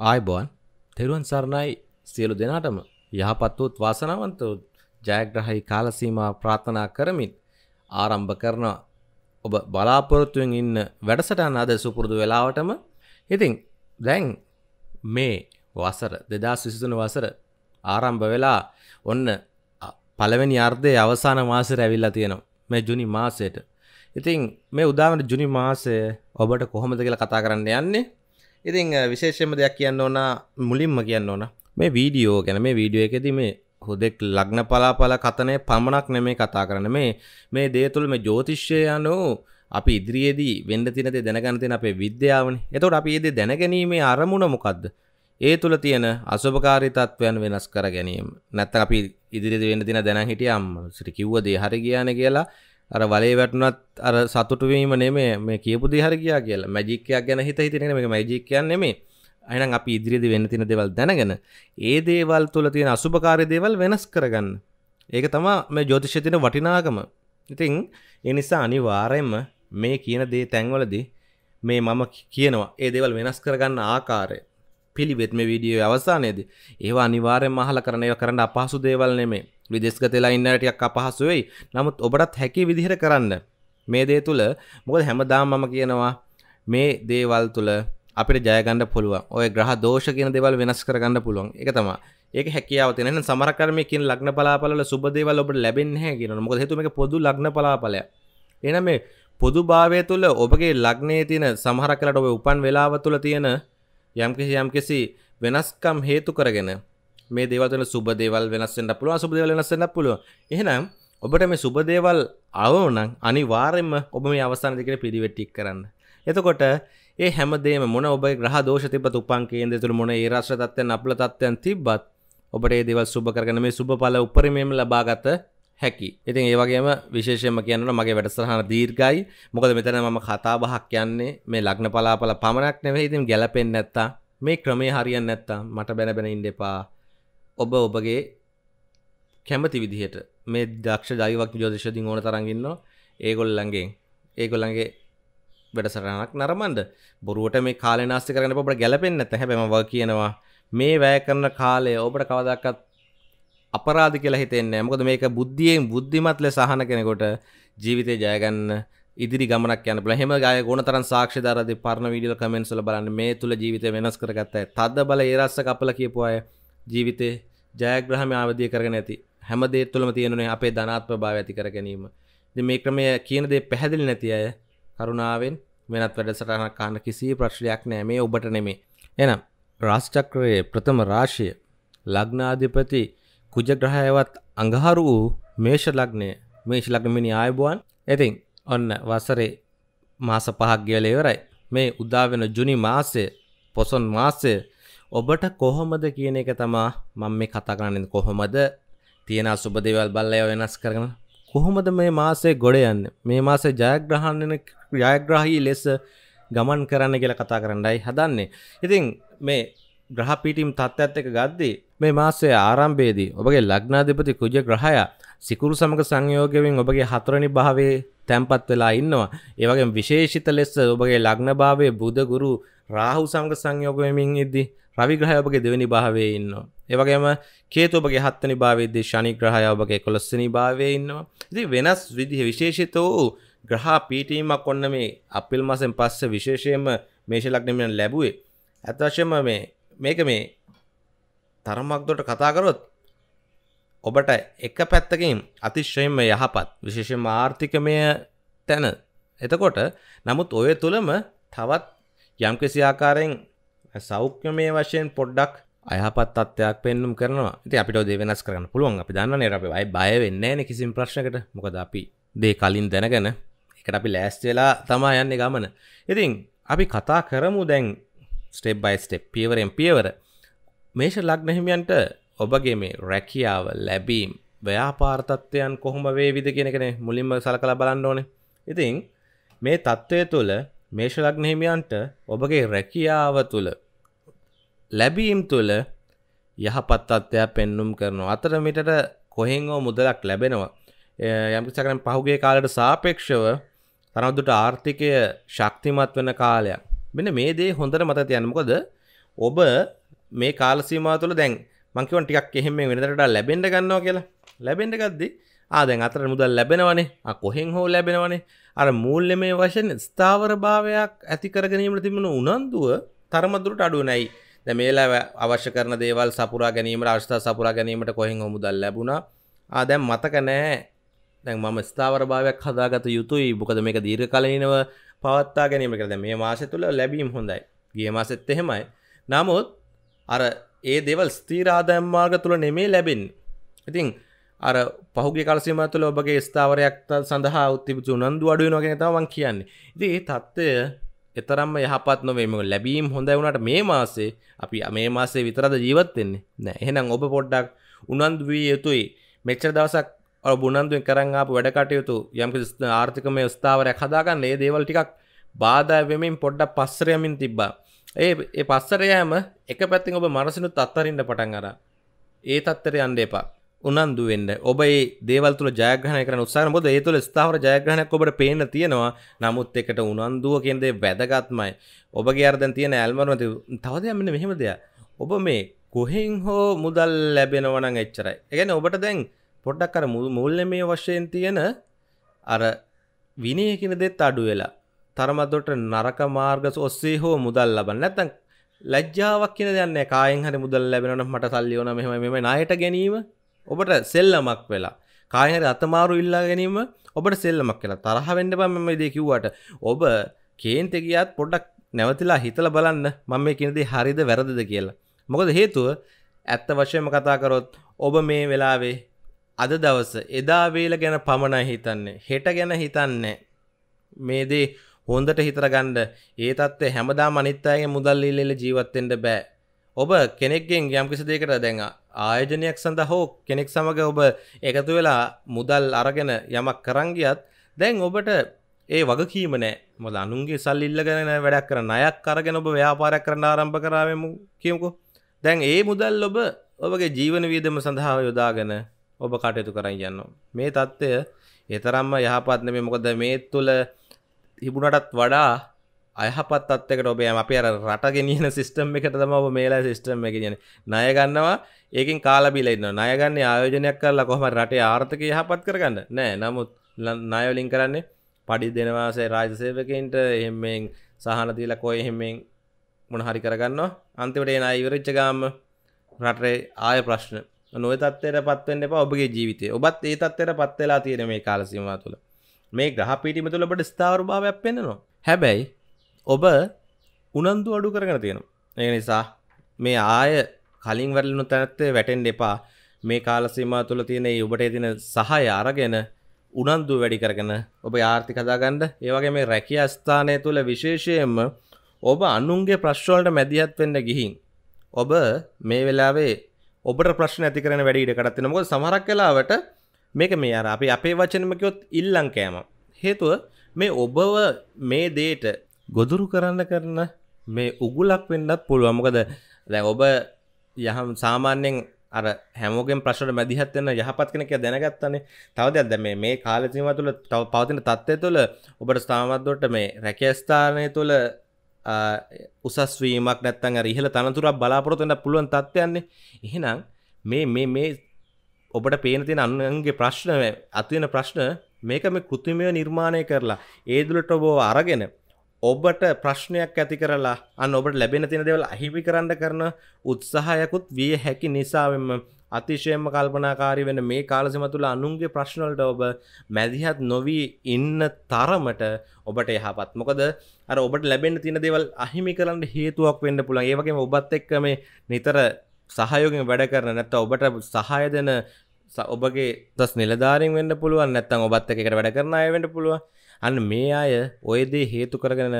ආයිබෝන් තෙරුවන් සරණයි සියලු දෙනාටම යහපත් වූත් වාසනාවන්ත වූත් ජයග්‍රහයි කාලසීමා ප්‍රාර්ථනා කරමින් ආරම්භ කරන ඔබ බලාපොරොත්තුවෙන් ඉන්න වැඩසටහන අද සුපුරුදු වෙලාවටම ඉතින් දැන් මේ වසර දෙදස් විසිතුන වසර ආරම්භ වෙලා ඔන්න පළවෙනි අර්ධය අවසාන මාසර ඇවිල්ලා තියෙනවා මේ ජුනි මාසයට ඉතින් මේ උදාවට ජුනි මාසය ඔබට කොහොමද කියලා කතා කරන්න යන්නේ ඉතින් විශේෂම දෙයක් කියන්න ඕන මුලින්ම කියන්න ඕන මේ වීඩියෝ ගැන මේ වීඩියෝ එකෙදි මේ හුදෙක් ලග්න පලාපල කතනය පමණක් නෙමේ කතා කරන මේ මේ දේතුළ මේ ජෝතිශ්‍යය යනු අපි ඉදිරියේදී වෙන්ඩ තිනද දැනගනතින අපේ විද්‍යාවන එතොට අපි ඒද දැනගැනීමේ අරමුණ මොකක්ද ඒ තුළ තියෙන අසභකාරිතත්වයන් වෙනස් කර ගැනීම නැත්ත අපි ඉදිරිදි වෙන්න තින දැන හිටියම් සිට කිව්වදේ හරි කියන කියලා අර වලේ වැටුනත් අර සතුටුවීම නෙමේ මේ කියපු දිහර කියා කියලා මැජික්කයක් ගැන හිත හිතන මේ මැජික්කයන් නෙමේ අයනම් අපි ඉදිරිදි වෙන්න තින දෙවල් දැනගෙන ඒ දේවල් තුළ තියෙන අසුභකාරය දේවල් වෙනස් කරගන්න ඒක තමා මේ ජෝතිෂ්‍ය තියෙන වටිනාකම ඉතින් ඒ නිසා අනිවාර්යයෙන්ම මේ කියන දේ තැන්වලදී මේ මම කියනවා ඒ දේවල් වෙනස් කරගන්න ආකාරය පිළිවෙත් මේ වීඩියෝ අවසානයේදී ඒවා අනිවාර්යෙන් මහල කරන ඒවා කරන්න අපහසු දේවල් නෙමෙයි විදේශගතලා ඉන්න අය ටිකක් අපහසු වෙයි නමුත් ඔබටත් හැකි විදිහට කරන්න මේ දේ තුල මොකද හැමදාම මම කියනවා මේ දේවල් තුල අපිට ජයගන්න පුළුවන් ඔය ග්‍රහ දෝෂ කියන දේවල් වෙනස් කරගන්න පුළුවන් ඒක තමයි ඒක හැකියාව තියෙන නම් සමහර කර්මයකින් ලග්න පලාපල වල සුබ දේවල් ඔබට ලැබෙන්නේ නැහැ කියනවා මොකද හේතුව මේක පොදු ලග්න පලාපලය එහෙනම් මේ පොදු භාවය තුළ ඔබගේ ලග්නයේ තියෙන සමහර කලට ඔබ උපන් වෙලාව තුළ තියෙන යම්කිසි යම්කිසි වෙනස්කම් හේතු කරගෙන මේ දේවල් තුළ සුබ දේවල් වෙනස් වෙන්න පුළුවන් අසුබ දේවල් වෙනස් වෙන්න පුළුවන්. එහෙනම් ඔබට මේ සුබ දේවල් ආවම නම් අනිවාර්යයෙන්ම ඔබ මේ අවසාන දෙකේ පිළිවෙත් ටික කරන්න. එතකොට ඒ හැමදේම මොන ඔබේ ග්‍රහ දෝෂ තිබ්බත් උපන් කේන්ද්‍රය තුළ මොන ඒ රාශිය තත්ත්වයන් අපල තත්ත්වයන් තිබ්බත් ඔබට ඒ දේවල් සුබ කරගෙන මේ සුබ ඵල උපරිමයෙන් ලබාගත හැකි ඉතින් ඒවගේම විශේෂයම කියන්න මගේ වැඩසහන දීර්ගයි මොකද මෙතන මම කතා බහක් යන්නේ මේ ලග්න පලාපල පමණක් නෙවෙයි ඉතින් ගැලපෙන් නැත්තා මේ ක්‍රමේ හරියන් නැත්තා මට බැනබැන ඉන්ඩෙපා ඔබ ඔබගේ කැමති විදිහට මේ දක්ෂ දයිවක් ජෝදශදී ඕන තරගන්න ඒගොල්ලන්ගේ ඒගොල්ලන්ගේ වැඩසරණක් නරමන්ද බොරුවට මේ කාලනාස්ති කරන ඔබට ගැලපෙන් නැත හැබැම කියනවා මේ වැය කරන කාලය ඔබට කවදක්කත් අපරාධ කියලා හිතෙන්නේ මොකද මේක බුද්ධියෙන් බුද්ධිමත් ලෙස අහන කෙනෙකුට ජීවිතේ ජය ගන්න ඉදිරි ගමනක් යන බල හෙම ගය ගුණතරන් සාක්ෂි දරදී පරණ වීඩියෝ කමෙන්ට්ස් වල බලන්න මේ තුල ජීවිතය වෙනස් කරගත්ත අය තද බල ඒ රස්ස කපල කියපු අය ජීවිතේ ජයග්‍රහණය ආවදිය කරගෙන ඇති හැම දේ තුලම තියෙනුනේ අපේ ධනාත්මක භාවය ඇති කර ගැනීම. ඉතින් මේ ක්‍රමය කියන දේ පැහැදිලි නැති අය කරුණාවෙන් වෙනත් වැඩසටහනක් අහන්න කිසි ප්‍රශ්නයක් නැහැ මේ ඔබට නෙමෙයි. එහෙනම් රාශි චක්‍රයේ ප්‍රථම රාශිය ලග්නාධිපති කුජග්‍රහයවත් අඟහරු වූ මේෂ ලග්නය මේෂ ලග්නමිනි ආයුබෝවන් ඉතින් ඔන්න වසරේ මාස පහක් ගියලා ඉවරයි මේ උදා වෙන ජුනි මාසය පොසොන් මාසය ඔබට කොහොමද කියන එක තමා මම මේ කතා කරන්නේ කොහොමද තියෙන අසුබ දේවල් බලලා වෙනස් කරගෙන කොහොමද මේ මාසේ ගොඩ යන්නේ මේ මාසේ ජයග්‍රහණ ජයග්‍රාහී ලෙස ගමන් කරන්න කියලා කතා කරන්නයි හදන්නේ. ඉතින් මේ ග්‍රහපීටීම් තත්ත්වත් එක ගද්දී මේ මාසේ ආරම්භේදී ඔබගේ ලග්නාධිපති කුජ ග්‍රහය සිකුරු සමග සංයෝගයෙන් ඔබගේ හතරනි භාවේ තැන්පත් වෙලා ඉන්නවා ඒවගේ විශේෂිත ලෙස්ස ඔබගේ ලග්න භාවේ බුදගුරු රාහු සමග සංයෝගයමින් ඉද්දි රවිග්‍රහය ඔබගේ දෙවැනි භාවේ ඉන්නවා ඒවගේම කේතු ඔබගේ හත්වනි භාවේදී ශනි ග්‍රහය ඔබගේ කොළොස්සනි භාවේ ඉන්නවා ඉතින් වෙනස් විදිහ විශේෂිත වූ ග්‍රහා පීටීමක් ඔන්න මේ අපිල් මාසෙන් පස්සේ විශේෂයෙන්ම මේෂ ලග්නෙමෙන් ලැබුවේ අත්වශයෙන්ම මේ මේක මේ තරමක් දොට කතා කරොත් ඔබට එක පැත්තකින් අතිශ්‍රයෙන්ම යහපත් විශේෂම ආර්ථිකමය තැන එතකොට නමුත් ඔය තුළම තවත් යම්කිසි ආකාරයෙන් සෞඛ්‍යමය වශයෙන් පොඩ්ඩක් අයහපත් අත්වයක් පෙන්නුම් කරනවා ඉතින් අපිට ඔය දේ වෙනස් කරන්න පුළුවන් අපි දන්නනේ අපි අය බය වෙන්නේ නැහැ කිසිම ප්‍රශ්නකට මොකද අපි දේ කලින් දැනගෙන ඒකට අපි ලෑස්ති වෙලා තමයි යන්නේ ගමන ඉතින් අපි කතා කරමු දැන් ස්ටෙප් බයි ස්ටෙප් පියවරෙන් පියවර මේෂ ලග්නහිමියන්ට ඔබගේ මේ රැකියාව ලැබීම් ව්‍යාපාර්තත්වයන් කොහොම වේවිද කියෙනෙකෙන මුලින්ම සලකලා බලන්න ඕන ඉතිං මේ තත්ත්වය තුළ මේෂ ලග්නහිමියන්ට ඔබගේ රැකියාව තුළ ලැබීම් තුළ යහපත්තත්වයක් පෙන්නුම් කරනවා අතරමිටට කොහෙංෝ මුදලක් ලැබෙනවා යම්කිසකරන පහුගේ කාලට සාපේක්ෂව තනදුට ආර්ථිකය ශක්තිමත් වන කාලයක් මෙන්න මේ දේ හොඳට මතක තියන්න මොකද ඔබ මේ කාල සීමාව තුළ දැන් මං කියවන ටිකක් එහෙම මේ වෙනතරට ලැබෙන්න ගන්නවා කියලා ලැබෙන්න ගද්දි ආ දැන් අතර මුදල් ලැබෙනවනේ ආ කොහෙන් හෝ ලැබෙනවනේ අර මූල්‍යමය වශයෙන් ස්ථාවරභාවයක් ඇති කර ගැනීමට තිබුණු උනන්දුව තරමදුරට අඩු නැයි දැන් මේලා අවශ්‍ය කරන දේවල් සපුරා ගැනීමට අවශ්‍යතා සපුරා ගැනීමට කොහෙන් හෝ මුදල් ලැබුණා ආ දැන් මතක නැහැ දැන් මම ස්ථාවරභාවයක් හදාගත යුතුයි මොකද මේක දීර්ඝ කාලීනව පවත්තා ගැනීම කරද මේ මාසය තුළ ලැබීම් හොඳයි ගිය මාසෙත් එහෙමයි නමුත් අර ඒ දෙවල් ස්තීරාදයම් මාර්ග තුළ නෙමේ ලැබෙන් ඉතිං අර පහුගේ කලසිම තුළ ඔබගේ ස්ථාවරයක් සඳහා උත්තිබතු උනන්දු අඩුව නොගෙන තමන් කියන්නේ ඉති ඒ තත්ත්වය එතරම්ම යහපත් නොවේම ලැබීම් හොඳ වුණට මේ මාසේ අපි මේ මාසේ විතරද ජීවත්වෙන්නේ නෑ එහෙනම් ඔබ පොඩ්ඩක් උනන්දුවී යුතුයි මෙච්චර දවසක් ඔය බුණන්දුවෙන් කරන් ආපු වැඩ කටයුතු යම්කිසි ආර්ථිකමය ස්ථාවරයක් හදාගන්න ඒ දේවල් ටිකක් බාධා වෙමින් පොඩ්ඩක් පස්සර යමින් තිබ්බා. ඒ ඒ පස්සර යෑම එක පැත්තෙන් ඔබ මනසිනුත් අත්හරින්න පටන් අරන්. ඒ තත්ත්වයට යන්න එපා. උනන්දු වෙන්න. ඔබ මේ දේවල් තුල ජයග්‍රහණය කරන්න උත්සාහ කරන මොකද ඒ තුල ස්ථාවර ජයග්‍රහණයක් ඔබට පේන්න තියෙනවා. නමුත් ඒකට උනන්දුව කියන දේ වැදගත්මයි. ඔබගේ අර දැන් තියෙන ඇල්මරම තව දෙයක් මෙන්න මෙහෙම දෙයක්. ඔබ මේ කොහෙන් හෝ මුදල් ලැබෙනවා නම් එච්චරයි. ඒ කියන්නේ ඔබට දැන් පොඩ්ඩක් අර මුල්ල මේ වශයෙන් තියෙන අර විනය කියන දෙත් අඩු වෙලා තරමදොට නරක මාර්ග ඔස්සේ හෝ මුදල් ලබන්න නැත්තම් ලැජ්ජාවක් කියන දෙයක් නැහැ කායෙන් හරි මුදල් ලැබෙනවනම් මට සල්ලි ඕන මෙහෙම මෙහෙම ණයට ගැනීම ඔබට සෙල්ලමක් වෙලා කායෙන් හරි අතමාරු ඉල්ලා ගැනීම ඔබට සෙල්ලමක් කියලා තරහ වෙන්න බෑ මම මේ දේ කිව්වට ඔබ කේන්ති ගියත් පොඩ්ඩක් නැවතිලා හිතලා බලන්න මම මේ කියන දේ හරිද වැරදිද කියලා මොකද හේතුව ඇත්ත වශයෙන්ම කතා කරොත් ඔබ මේ වෙලාවේ අද දවස එදා වේල ගැන පමණයි හිතන්නේ හෙට ගැන හිතන්නේ මේ දේ හොඳට හිතරගන්න ඒ තත්ත්වය හැමදාම අනිත් අයගේ මුදල් ඉල්ලෙල ජීවත් වෙන්න බෑ ඔබ කෙනෙක්ගෙන් යම්කිසි දෙයකට දැන් ආයෝජනයක් සඳහා හෝ කෙනෙක් සමග ඔබ එකතු වෙලා මුදල් අරගෙන යමක් කරන් ගියත් දැන් ඔබට ඒ වගකීම නෑ මොකද අනුන්ගේ සල්ලි ඉල්ලගෙන වැඩක් කරන අයක් අරගෙන ඔබ ව්‍යාපාරයක් කරන්න ආරම්භ කරාවෙමු කියමුකෝ දැන් ඒ මුදල් ඔබ ඔබගේ ජීවන වියදම සඳහා යොදාගෙන ඔබ කටයුතු කරයි යන්න මේ தත්ත්වය එතරම්ම යහපත් නෙමෙයි මොකද මේ තුල තිබුණටත් වඩා අයහපත් අත්තකට ඔබේ අපි අර රට ගෙනියන සිස්ටම් එකට තම ඔබ මේලා සිස්ටම් එක කියන ණය ගන්නවා ඒකෙන් කාලා බීලා ඉන්නවා ණය ගන්න ආයෝජනයක් කරලා කොහොම රටේ ආර්ථිකය යහපත් කරගන්න නෑ නමුත් ණය වලින් කරන්නේ පඩි දෙනවා සේ රාජ්‍ය සේවකයන්ට එහෙම මෙන් සහන දීලා කොයි එහෙම මෙන් මොන හරි කරගන්නවා අන්තිමට ඒ ණය ඉවරෙච්ච ගාම රටේ ආය ප්‍රශ්න නොය තත්වයට පත්වෙන්න්න එපා ඔබගේ ජීවිතය ඔබත් ඒ තත්වයට පත්වෙලා තියෙන මේ කාලසිමවා තුළ මේ ග්‍රහ පිටිම තුළ ඔබට ස්ථාවරභාවයක් පෙන්න්නනවා හැබැයි ඔබ උනන්දු අඩු කරගෙන තියෙනවා ඒ නිසා මේ ආය කලින් වැරලිනු තැනත්තේ වැටෙන් එපා මේ කාලසීමා තුළ තියෙන ඔබට තින සහය අරගෙන උනන්දු වැඩි කරගෙන ඔබ ආර්ථික හදාගන්න ඒවගේ මේ රැකිය ස්ථානය තුළ විශේෂයෙන්ම ඔබ අනුන්ගේ ප්‍රශ්වලට මැදිහත් වෙන්න ගිහින් ඔබ මේ වෙලාවේ ඔබට ප්‍රශ්න ඇති කරන වැඩ ඉඩකටත් මොකද සමහරක් වෙලාවට මේක මේ අර අපි අපේ වචනෙම කිව්වොත් ඉල්ලන් කෑම හේතුව මේ ඔබව මේ දේට ගොදුරු කරන්න කරන මේ උගුලක් වෙන්නත් පුළුවන් මොකද දැන් ඔබ යහම් සාමාන්‍යයෙන් අර හැමෝගෙන් ප්‍රශ්නට මැදිහත් වෙන යහපත් කෙනෙක් කියලා දැනගත්තානේ. තව දෙයක් දැන් මේ මේ කාලය සීමාව තුළ තව පවතින තත්ත්වය තුළ ඔබට ස්ථාවරවට මේ රැකියා ස්ථානය තුළ උසස් වීමක් නැත්තන් රිහල තනතුරක් බලාපොරොතට පුළුවන් තත්වයන්නේ එහෙනම් මේ මේ මේ ඔබට පේන තියෙන අන්නන්ගේ ප්‍රශ්න අතියෙන ප්‍රශ්න මේක මේ කෘතිමය නිර්මාණය කරලා ඒදුලට ඔබෝ අරගෙන ඔබට ප්‍රශ්නයක් ඇති කරලා අන්න ඔබට ලැබෙන තින දෙවල් අහිමි කරන්න කරන උත්සාහයකුත් විය හැකි නිසාවෙන්ම අතිශයම කල්පනාකාරි වෙන මේ කාලසිම තුළ අනුන්ගේ ප්‍රශ්නවලට ඔබ මැදිහත් නොවී ඉන්න තරමට ඔබට යහපත් මොකද අර ඔබට ලැබෙන තින දෙවල් අහිමි කරන්න හේතුවක් වෙන්න පුළන් ඒවගේ ඔබත් එක්ක මේ නිතර සහයෝගෙන් වැඩ කරන නැත්ත ඔබට සහය දෙන ඔබගේ දස් නිලධාරින් වෙන්න පුළුවන් නැත්තන් ඔබත් එකට වැඩ කරන අය වෙන්න පුළුව අන්න මේ අය ඔයදේ හේතු කරගෙන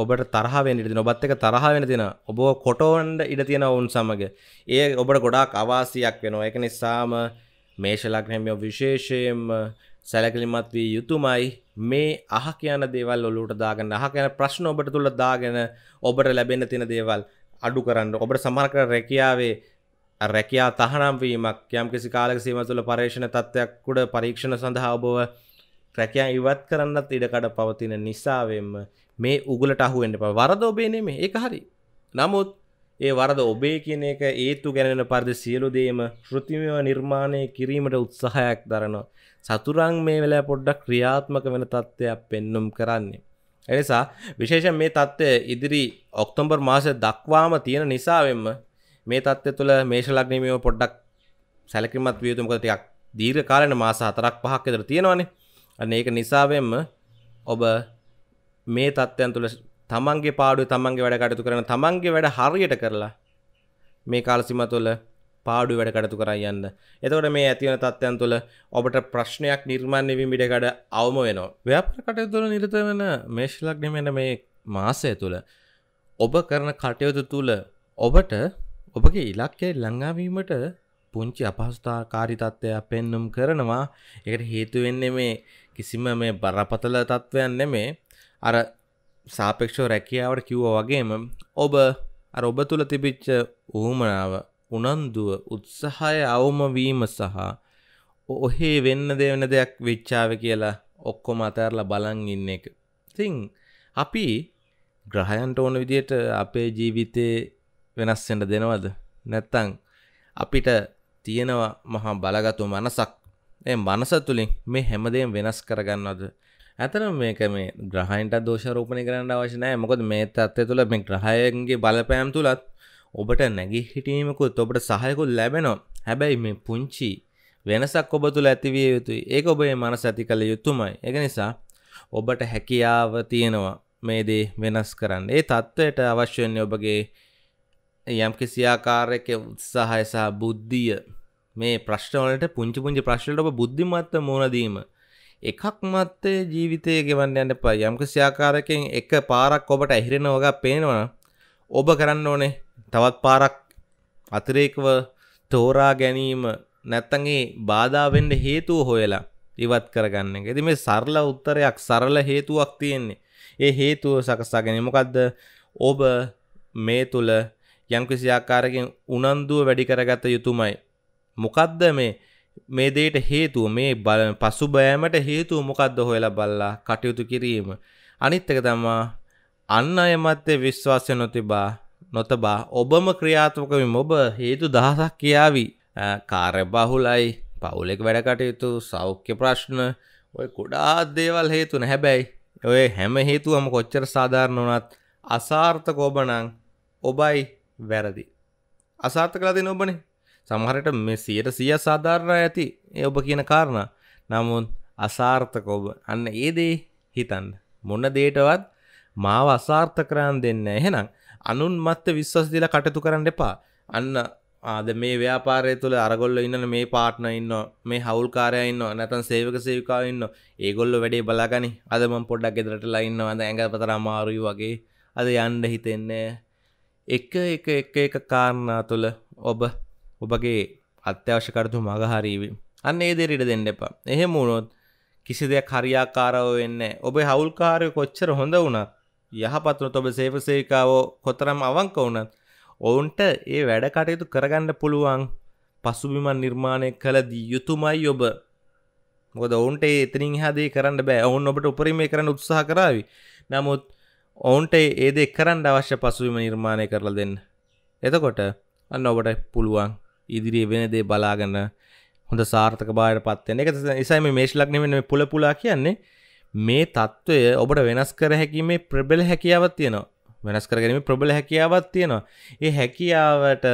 ඔබට තරහාවෙන් ඉඩ ඔබත් එක තරහාවෙන තින ඔබ කොටෝන්ඩ ඉඩ තියෙන ඔවුන් සමඟ ඒ ඔබට ගොඩාක් අවාසියක් වෙනවා එක නිසාම මේශලක්නැමියෝ විශේෂයෙන් සැලකිලිමත් වී යුතුමයි මේ අහ කියන දේවල් ඔලුට දාගන්න අහ කියන ප්‍රශ්න ඔබට තුළ දාගෙන ඔබට ලැබෙන තින දේවල් අඩු කරන්න ඔබට සමහරකර රැකියාවේ රැකයා තහනම්වීමක් යම් කිසි කාලක සීම තුළ පර්ේෂණ තත්ත්යක්කුඩ පරීක්ෂණ සඳහා ඔබව රැකයා ඉවත් කරන්නත් ඉඩකඩ පවතින නිසාවෙන්ම මේ උගලට අහුවෙන්ට ප වරද ඔබේ නෙමේ ඒ හරි නමුත් ඒ වරද ඔබේ කියන එක ඒතු ගැනෙන පරිදි සියලු දේම ෘතිමව නිර්මාණය කිරීමට උත්සාහයක් දරනවා. සතුරන් මේ වෙලා පොඩ්ඩක් ක්‍රියාත්මක වෙන තත්ත්වයක් පෙන්නුම් කරන්නේ. එනිසා විශේෂ මේ තත්ත්වය ඉදිරි ඔක්තොම්බර් මාසය දක්වාම තියෙන නිසාවෙන්ම මේ තත්ත්වය තුළ මේෂ ලග්නීමව පොඩ්ඩක් සැලකිමත් වියතු මොකද ටිකක් දීර්ඝ කාලෙන මාස 4ක් 5ක් විතර තියෙනවානේ. අන්න ඒක නිසාවෙන්ම ඔබ මේ තත්ත්වයන් තුළ තමන්ගේ පාඩුව තමන්ගේ වැඩ කටයුතු කරන තමන්ගේ වැඩ හරියට කරලා මේ කාලසිම තුළ පාඩු වැඩ කටයුතු කරන් යන්න. එතකොට මේ ඇති වෙන තත්ත්වයන් තුළ ඔබට ප්‍රශ්නයක් නිර්මාණය වීම ඉඩකඩ අවම වෙනවා. ව්‍යාපාර කටයුතු වල නිරත වෙන මේෂ ලග්නෙ මෙන්න මේ මාසය තුළ ඔබ කරන කටයුතු තුළ ඔබට ඔබගේ ඉලක්කය ළඟා වීමට පුංචි අපහසුතාකාරී තත්ත්වයක් පෙන්눔 කරනවා. ඒකට හේතු වෙන්නේ මේ කිසිම මේ බරපතල තත්ත්වයක් නෙමෙයි. අර සාපේක්ෂෝ රැකියාවට කිව්ව වගේම ඔබ අර ඔබ තුළ තිබිච්ච උහුමනාව උනන්දුව උත්සාහය අවමවීම සහ ඔහේ වෙන්න දෙවන දෙයක් විච්චාව කියලා ඔක්කොම අතෑරලා බලන් ඉන්න එක. තිං අපි ග්‍රහයන්ට ඕන විදියට අපේ ජීවිතය වෙනස්සෙන්ට දෙනවද නැත්තං අපිට තියෙනවා මහා බලගතු මනසක් ඒ මනස තුළින් මේ හැමදේම් වෙනස් කරගන්නවද ඇතන මේක මේ ග්‍රහයින්ට දෝෂරෝපණය කරන්න අවශනෑ මොකද මේ තත්ය තුළ මේ ග්‍රහයන්ගේ බලපෑම් තුළත් ඔබට නැගි හිටීමකුත් ඔබට සහයකුත් ලැබෙනවා හැබැයි මේ පුංචි වෙනසක් ඔබ තුළ ඇතිවිය යුතුයි ඒක ඔබේ මනස ඇති කළ යුතුමයි එක නිසා ඔබට හැකියාව තියෙනවා මේ දේ වෙනස් කරන්න ඒ තත්ත්වයට අවශ්‍යන්නේ ඔබගේ යම් කිසියාකාරයක උත්සාහය සහ බුද්ධිය මේ ප්‍රශ්නවලට පුංචි පුංචි ප්‍රශ්නලට ඔබ බුද්ධිමත්ව මුණදීම එකක් මත්තේ ජීවිතය ගෙවන්න යන්න පා යම්ක ස්‍යාකාරකෙන් එක පාරක් ඔබට ඇහිරෙන වග පේනවා ඔබ කරන්න ඕනේ තවත් පාරක් අතිරේකව තෝරා ගැනීම නැත්තගේ බාධාවෙන්ඩ හේතුව හොයලා ඉවත් කරගන්න එක ඇති මේ සරල උත්තරයක් සරල හේතුවක් තියෙන්නේ ඒ හේතුව සකසාගෙන මොකක්ද ඔබ මේ තුළ යම්කිසි ආකාරකින් උනන්දුව වැඩි කරගත යුතුමයි මොකක්ද මේ මේ දේට හේතුව මේ බල පසු බෑමට හේතුව මොකක්ද හොයලා බල්ලා කටයුතු කිරීම අනිත් එක තමා අන්න අය මැත්තේ විශ්වාසය නොතිබා නොතබා ඔබම ක්‍රියාත්මක වීම ඔබ හේතු දහසක් කියාවි කාර්යබහුලයි පවුලෙක වැඩ කටයුතු සෞඛ්‍ය ප්‍රශ්න ඔය කුඩා දේවල් හේතු නැහැබැයි ඔය හැම හේතුවම කොච්චර සාධාරණ වුණත් අසාර්ථක ඔබ නම් ඔබයි වැරදි අසාර්ථක කළා දෙන ඔබනේ සමහරට මේ සියයට සිය සාධාරණ ඇති ඒ ඔබ කියන කාරණ නමුත් අසාර්ථක ඔබ අන්න ඒදේ හිතන්න මොන්න දේටවත් මාව අසාර්ථ කරන් දෙන්න එහෙනම් අනුන් මත්ත විශ්වස් දිලා කටතු කරන්න එපා අන්න ආද මේ ව්‍යාපාරය තුළ අරගොල්ල ඉන්න මේ පාට්න ඉන්න මේ හවුල් කාරයන්න නැතන් සේවක සේවිකාව ඉන්න ඒගොල්ල වැඩේ බලාගනි අදම පොඩ්ඩක් ගෙදරට ලයින්න අද ඇඟ පතර අමාරුයි වගේ අද යන්ඩ හිතෙන්නේ එක එක එක එක කාරණා තුළ ඔබ ඔබගේ අත්‍යවශ්‍යකරතු මගහරීවි අන්න ඒ දෙරිට දෙන්න එපා එහෙම වුණොත් කිසි දෙයක් හරියාකාරව වෙන්න ඔබේ හවුල්කාරය කොච්චර හොඳ වුණත් යහපත්නොත් ඔබ සේපසේකාවෝ කොතරම් අවංක වුණත් ඔවුන්ට ඒ වැඩ කටයුතු කරගන්න පුළුවන් පසුබිමන් නිර්මාණය කළ දී යුතුමයි ඔබ මොකද ඔවුන්ට එතනින් හදේ කරන්න බෑ ඔවුන් ඔබට උපරිම කරන්න උත්සාහ කරාවි නමුත් ඔවුන්ට ඒදෙ කරන්න අවශ්‍ය පසුවිම නිර්මාණය කරලා දෙන්න එතකොට අන්න ඔබට පුළුවන් ඉදිරි වෙන දේ බලාගන්න හොඳ සාර්ථක බායට පත්වෙන එක නිසයි මේශ ලක්නෙම පුල පුලා කියන්නේ මේ තත්ත්වය ඔබට වෙනස් කර හැකීමේ ප්‍රබෙල හැකියාවත් තියෙනවා වෙනස් කරගැනීම ප්‍රබල හැකියාවත් තියෙනවා. ඒ හැකියාවට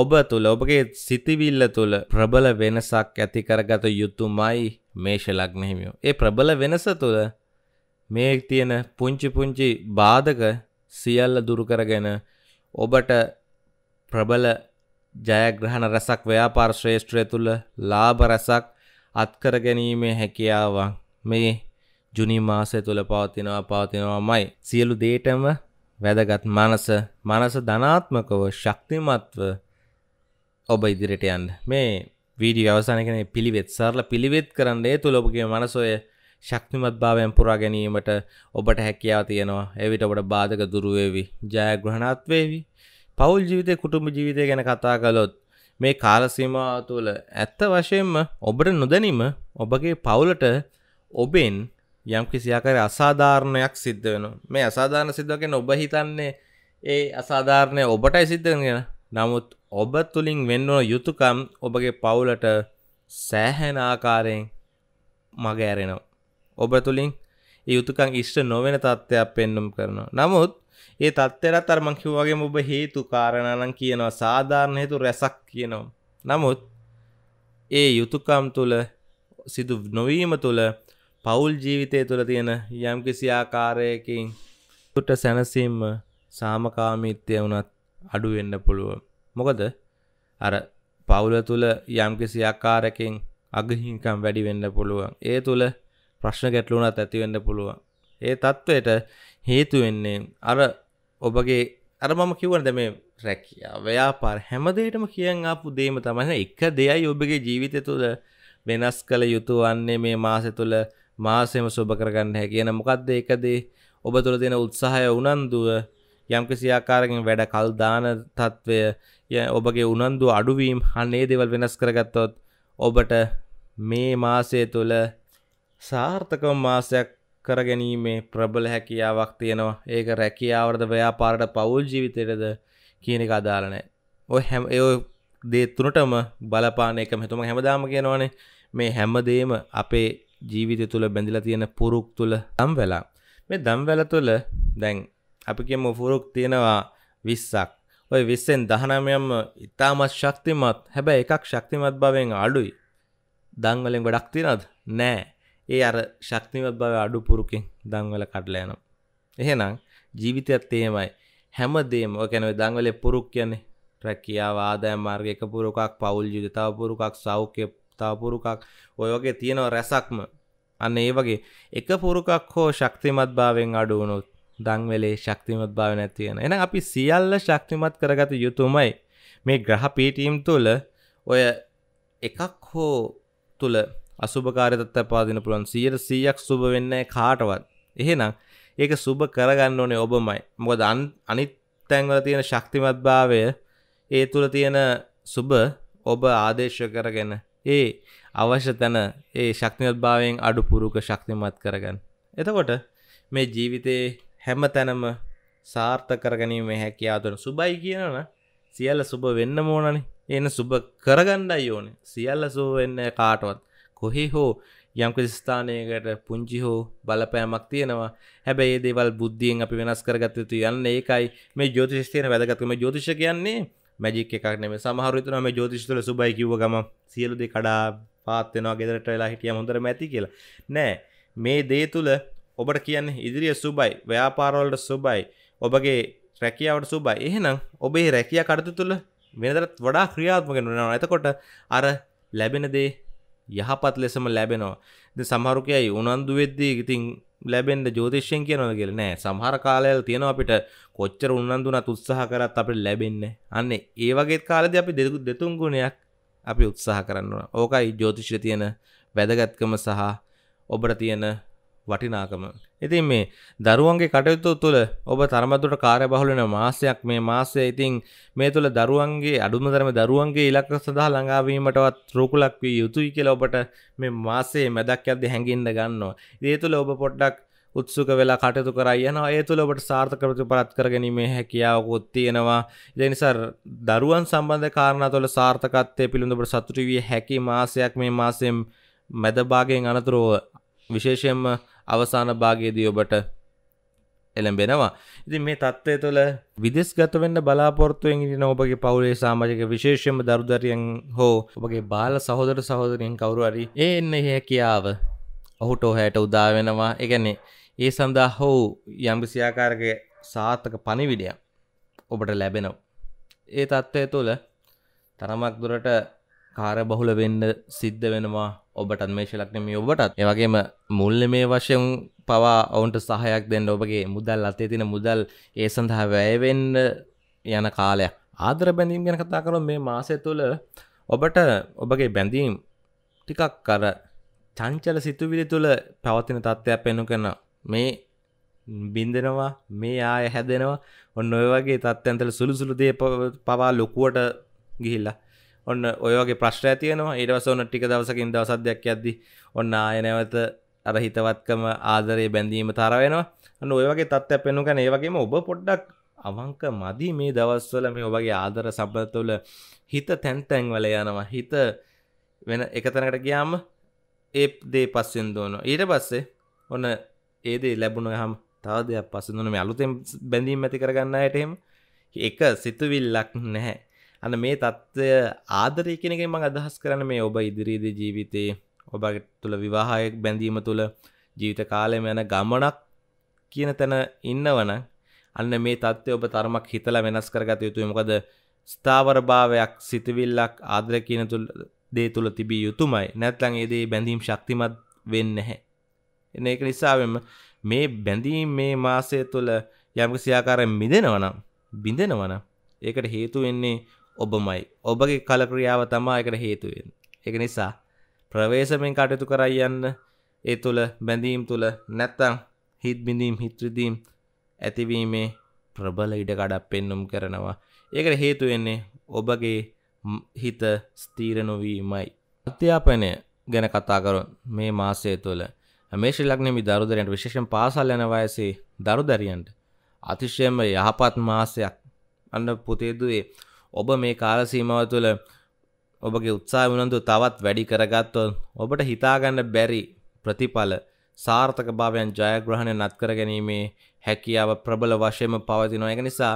ඔබ තුළ ඔබගේ සිතිවිල්ල තුළ ප්‍රබල වෙනසක් ඇති කරගත යුතුමයි මේෂ ලග්න හිමියෝ. ඒ ප්‍රබල වෙනස තුළ මේ තියෙන පුංචි පුංචි බාධක සියල්ල දුරු කරගෙන ඔබට ප්‍රබල ජයග්‍රහණ රැසක් ව්‍යාපාර ශ්‍රේෂ්ත්‍රය තුළ ලාභ රැසක් අත්කර ගැනීමේ හැකියාවන් මේ ජුනි මාසය තුළ පවතිනවා පවතිනවාමයි. සියලු දේටම වැදගත් මනස මනස ධනාත්මකව ශක්තිමත්ව ඔබ ඉදිරිට යන්න. මේ වීඩිය අවසානකන පිළිවෙත් සරල පිළිවෙත් කරන්න ඒ තුළ ඔබගේ මනසොය ශක්තිමත් භාවයන් පුරා ගැනීමට ඔබට හැකියාව තියෙනවා එවිට ඔබට බාධක දුරුවේවි ජයග්‍රහණත්වේවි පවුල් ජීවිතය කුටුම්ඹ ජීවිතය ගැන කතා කළොත් මේ කාලසීම තුළ ඇත්ත වශයෙන්ම ඔබට නොදැනීම ඔබගේ පවුලට ඔබෙන් යම් කිසියාකර අසාධාරණයක් සිද්ධ වෙන මේ අසාධාරණ සිද්ධගෙන ඔබ හිතන්නේ ඒ අසාධාරණය ඔබටයි සිද්ධගෙන නමුත් ඔබ තුළින් වෙන්නෝ යුතුකම් ඔබගේ පවුලට සෑහැන ආකාරයෙන් මගෑරෙනවා. ඔබ තුළින් යුතුකං ඉෂ්ට නොවෙන තත්ත්වයක් පෙන්නුම් කරනවා. නමුත් ඒ තත්ත්වයටත් අර මං කිව්වාගේ ඔබ හේතු කාරණා නම් කියනවා සාධාරණ හේතු රැසක් කියනවා. නමුත් ඒ යුතුයකම් තුල සිදු නොවීම තුල පෞල් ජීවිතය තුළ තියෙන යම්කිසි ආකාරයකින් තුට සැනසීම සාමකාමීත්වය වුණත් අඩු වෙන්න පුළුවන්. මොකද අර පවුල තුළ යම්කිසි ආකාරයකින් අගහිංකම් වැඩි වෙන්න පුළුවන්. ඒ තුළ ප්‍රශ්න ගැටලුණත් ඇතිවෙන්න පුළුවන්. ඒ තත්ත්වයට හේතු වෙන්නේ අර ඔබගේ අර මම කිවන දැ මේ රැකියා ව්‍යාපාර හැමදේටම කියන් අපපු දේම තමන එක දෙයයි ඔබගේ ජීවිතය තුළ වෙනස් කළ යුතු වන්නේ මේ මාසය තුළ මාසයම සුබ කරගන්න හැ කියන මොකක්ද එකදේ ඔබ තුළ දෙන උත්සාහය උනන්දුව යම්කිසි ආකාරකින් වැඩ කල් දාන තත්ත්වය ය ඔබගේ උනන්දු අඩුවීම් හන්නේ දෙවල් වෙනස් කරගත්තොත් ඔබට මේ මාසය තුළ සාර්ථකව මාසයක් කරගැනීමේ ප්‍රබල හැකියාවක් තියෙනවා ඒක රැකියාවරද ව්‍යාපාරට පවුල් ජීවිතයටද කියන එක අදාලනෑ ඔය හැම ඔය දේ තුනටම බලපාන එක මෙතුම හැමදාම කියනවානේ මේ හැමදේම අපේ ජීවිතය තුළ බැඳිලා තියෙන පුරුක් තුළ දම් වෙලා මේ දම් වැල තුළ දැන් අපි කියම පුරුක් තියෙනවා විස්සක් ඔය විස්සෙන් දහනමයම ඉතාමත් ශක්තිමත් හැබැ එකක් ශක්තිමත් භවෙන් අඩුයි දංවලින් ගොඩක් තිනද නෑ ඒ අර ශක්තිමත් බව අඩු පුරුකෙන් දංවල කඩලා යනවා. එහෙනම් ජීවිතයත් එහෙමයි. හැමදේම ඔය කියන්නේ දංවලේ පුරුක් කියන්නේ රැකියාව ආදායම් මාර්ග එක පුරුකක් පෞල් ජීවිත තව පුරුකක් සෞඛ්‍ය තව පුරුකක් ඔය වගේ තියෙනවා රසක්ම. අන්න ඒ වගේ එක පුරුකක් හෝ ශක්තිමත් භාවයෙන් අඩු වුණොත් දංවලේ ශක්තිමත් භාවය නැති වෙනවා. එහෙනම් අපි සියල්ල ශක්තිමත් කරගත යුතුමයි. මේ ග්‍රහ පීඨීම් තුල ඔය එකක් හෝ තුල අසුභකාරතත් ඇපාදින පුළුවන් සියයට සීයක් සුභ වෙන්න කාටවත් එහෙනම් ඒක සුභ කරගන්න ඕනේ ඔබමයි මොකද අනිත් තැන්වල තියෙන ශක්තිමත් භාවය ඒ තුළ තියෙන සුභ ඔබ ආදේශ කරගෙන ඒ අවශ්‍ය තැන ඒ ශක්තිමත් භාවයෙන් අඩු පුරුක ශක්තිමත් කරගන්න. එතකොට මේ ජීවිතයේ හැම තැනම සාර්ථ කරගැනීමේ හැකියාතුන සුබයි කියනන සියල්ල සුබ වෙන්න මෝනනේ එන සුබ කරගණ්ඩයි ඕනේ සියල්ල සුව වෙන්න කාටවත් කොහේ හෝ යම්කි ස්ථානයකට පුංචි හෝ බලපෑමක් තියෙනවා හැබැයි දේවල් බුද්ධියෙන් අපි වෙනස් කරගත්තයුතු යන්න ඒකයි මේ ජෝතිෂ්තයන වැදගත්කම ජෝතිෂ කියන්නේ මැජික් එකක්නේ සමහරතුනම ජෝතිෂතුල සුබයි කිව ගම සියලුදේ කඩා පාත්වෙනවා ගෙදරට වෙලා හිටිය හොඳර මැති කියලා නෑ මේ දේ තුළ ඔබට කියන්න ඉදිරිිය සුබයි ව්‍යාපාරෝල්ට සුබයි ඔබගේ රැකියාවට සුබයි එහෙනම් ඔබේ රැකිය කඩතු තුළ වෙනදරත් වඩා ක්‍රියාත්මගෙන වෙනවා ඇතකොට අර ලැබෙන දේ යහපත් ලෙසම ලැබෙනවා ද සමහරුකයයි උනන්දු වෙද්දී ඉතින් ලැබෙන්ට ජෝතිෂයෙන් කියනව කියල නෑ සමහර කාලයල් තියෙන අපිට කොච්චර උන්නන්දුනත් උත්සාහ කරත් අපට ලැබෙන්න අන්න ඒ වගේ කාලද අපි දෙකු දෙතුන් ගුණයක් අපි උත්සාහ කරන්නවා ඕකයි ජෝතිශ්‍ර තියෙන වැදගත්කම සහ ඔබට තියෙන වටිනාකම. ඉතින් මේ දරුවන්ගේ කටයුතු තුළ ඔබ තරමදුට කාර්ය බහුලන මාසයක් මේ මාසය ඉතින් මේ තුළ දරුවන්ගේ අඩුමතරම දරුවන්ගේ ඉලක්ක සඳහා ළඟාවීමටවත් රෝකුලක් විය යුතුයි කියලා ඔබට මේ මාසේ මැදක් යද්දී හැඟින්න ගන්නවා. ඒ තුළ ඔබ පොඩ්ඩක් උත්සුක වෙලා කටයුතු කරා යනවා ඒ තුළ ඔබට සාර්ථක ප්‍රතිපලත් කරගැනීමේ හැකියාවකුත් තියෙනවා ඒ නිසා දරුවන් සම්බන්ධ කාරණා තුළ සාර්ථකත්වයේ පිළිබඳව සතුටු විය හැකි මාසයක් මේ මාසයෙන් මැද භාගයෙන් අනතුරුව විශේෂයෙන්ම අවසාන භාගයේදී ඔබට එළඹෙනවා. ඉතින් මේ தත්ත්වය තුළ විදෙස්ගත වෙන්න බලාපොරොත්තුෙන් ඉන්න ඔබගේ පවුලේ සමාජික විශේෂයෙන්ම දරුදරියන් හෝ ඔබගේ බාල සහෝදර සහෝදරියන් කවුරු හරි ඒ එන්නේ හැකියාව ඔහුට ඔහයට උදා වෙනවා. ඒ කියන්නේ ඒ සඳහා හෝ යම්කිසි ආකාරයක සාර්ථක පණිවිඩයක් ඔබට ලැබෙනවා. ඒ தත්ත්වය තුළ තරමක් දුරට කාර්ය බහුල වෙන්න සිද්ධ වෙනවා ඔබටත් මේ ශලක්න මේ ඔබටත් ඒවගේම මුල්ල මේ වශයෙන් පවා ඔවුන්ට සහයක් දෙන්න ඔබගේ මුදල් අතේ තින මුදල් ඒ සඳහා වැයවෙන්න යන කාලයක් ආදර බැඳීම් ගැන කතා කරු මේ මාසය තුළ ඔබට ඔබගේ බැඳීම් ටිකක් කර චංචල සිතුවිලි තුළ පැවතින තත්ත්වයක් පෙනු කරන මේ බින්දෙනවා මේ ආය හැදෙනවා ඔන්න ඔය වගේ තත්ත්යන්තල සුළුසුළු දේ පවා ලොකුවට ගිහිල්ලා ඔන්න ඔයගේ ප්‍රශ්ට ඇතියනවා ඒටවසවන ටික දවසකින් දවසදයක් ඇද්දි ඔන්න ආයනැවත අර හිතවත්කම ආදරය බැඳීම තරවෙනවා අන්න ඔයගේ තත් පැනුක ඒවගේම ඔබ පොඩ්ඩක් අවංක මදි මේ දවස්වල මේ ඔබගේ ආදර සබතුල හිත තැන්තැන් වල යනවා හිත වෙන එකතනකට ගියාම ඒ දේ පස්සෙන් දෝන ඊට පස්සේ ඔන්න ඒදේ ලැබුණ හම් තවදයක් පසඳන මේ අලුතෙන් බැඳීම් ඇති කරගන්න යටටෙම් එක සිතුවිල්ලක් නැහැ අන මේ තත්ත්වය ආදරය කෙනෙක මං අදහස් කරන මේ ඔබ ඉදිරියේද ජීවිතයේ ඔබ තුළ විවාහයක් බැඳීම තුළ ජීවිත කාලයම යන ගමනක් කියන තැන ඉන්නවන අන්න මේ තත්ත්වය ඔබ තරමක් හිතලා වෙනස් කරගත යුතුයි මොකද ස්ථාවරභාවයක් සිතවිල්ලක් ආදරය කියන තුළ දේ තුළ තිබිය යුතුමයි නැත්ලං ඒදේ බැඳීම් ශක්තිමත් වෙන්න හැ එන එක නිසාවෙන්ම මේ බැඳීම් මේ මාසය තුළ යමක සියාකාරය මිදෙනවනම් බිඳෙනවන ඒකට හේතු වෙන්නේ ඔබමයි ඔබගේ කලක්‍රියාව තමා එකට හේතුවෙන් එක නිසා ප්‍රවේශමෙන් කටයුතු කරයන්න ඒ තුළ බැඳීම් තුළ නැත්තං හිත් බිඳීම් හිත්‍රදීම් ඇතිවීමේ ප්‍රබල ඉඩකඩක් පෙන්නුම් කරනවා ඒකට හේතුවෙන්නේ ඔබගේ හිත ස්තීරණොවීමයි අධ්‍යාපනය ගැන කතාකරු මේ මාසය තුළ මේශ්‍රී ලක්නෙමි දරුදරයන්ට විශේෂෙන් පාසල් යන වයසේ දරුදරියන්ට අතිශයම යහපත් මාසයක් අන්න පුතේදුවේ ඔබ මේ කාලසීමාව තුළ ඔබගේ උත්සා වනන්තු තවත් වැඩි කරගත්තොන් ඔබට හිතාගන්න බැරි ප්‍රතිඵල සාර්ථක භාවයන් ජයග්‍රහණය නත්කර ගැනීමේ හැකියාව ප්‍රබල වශයම පවතිනො එක නිසා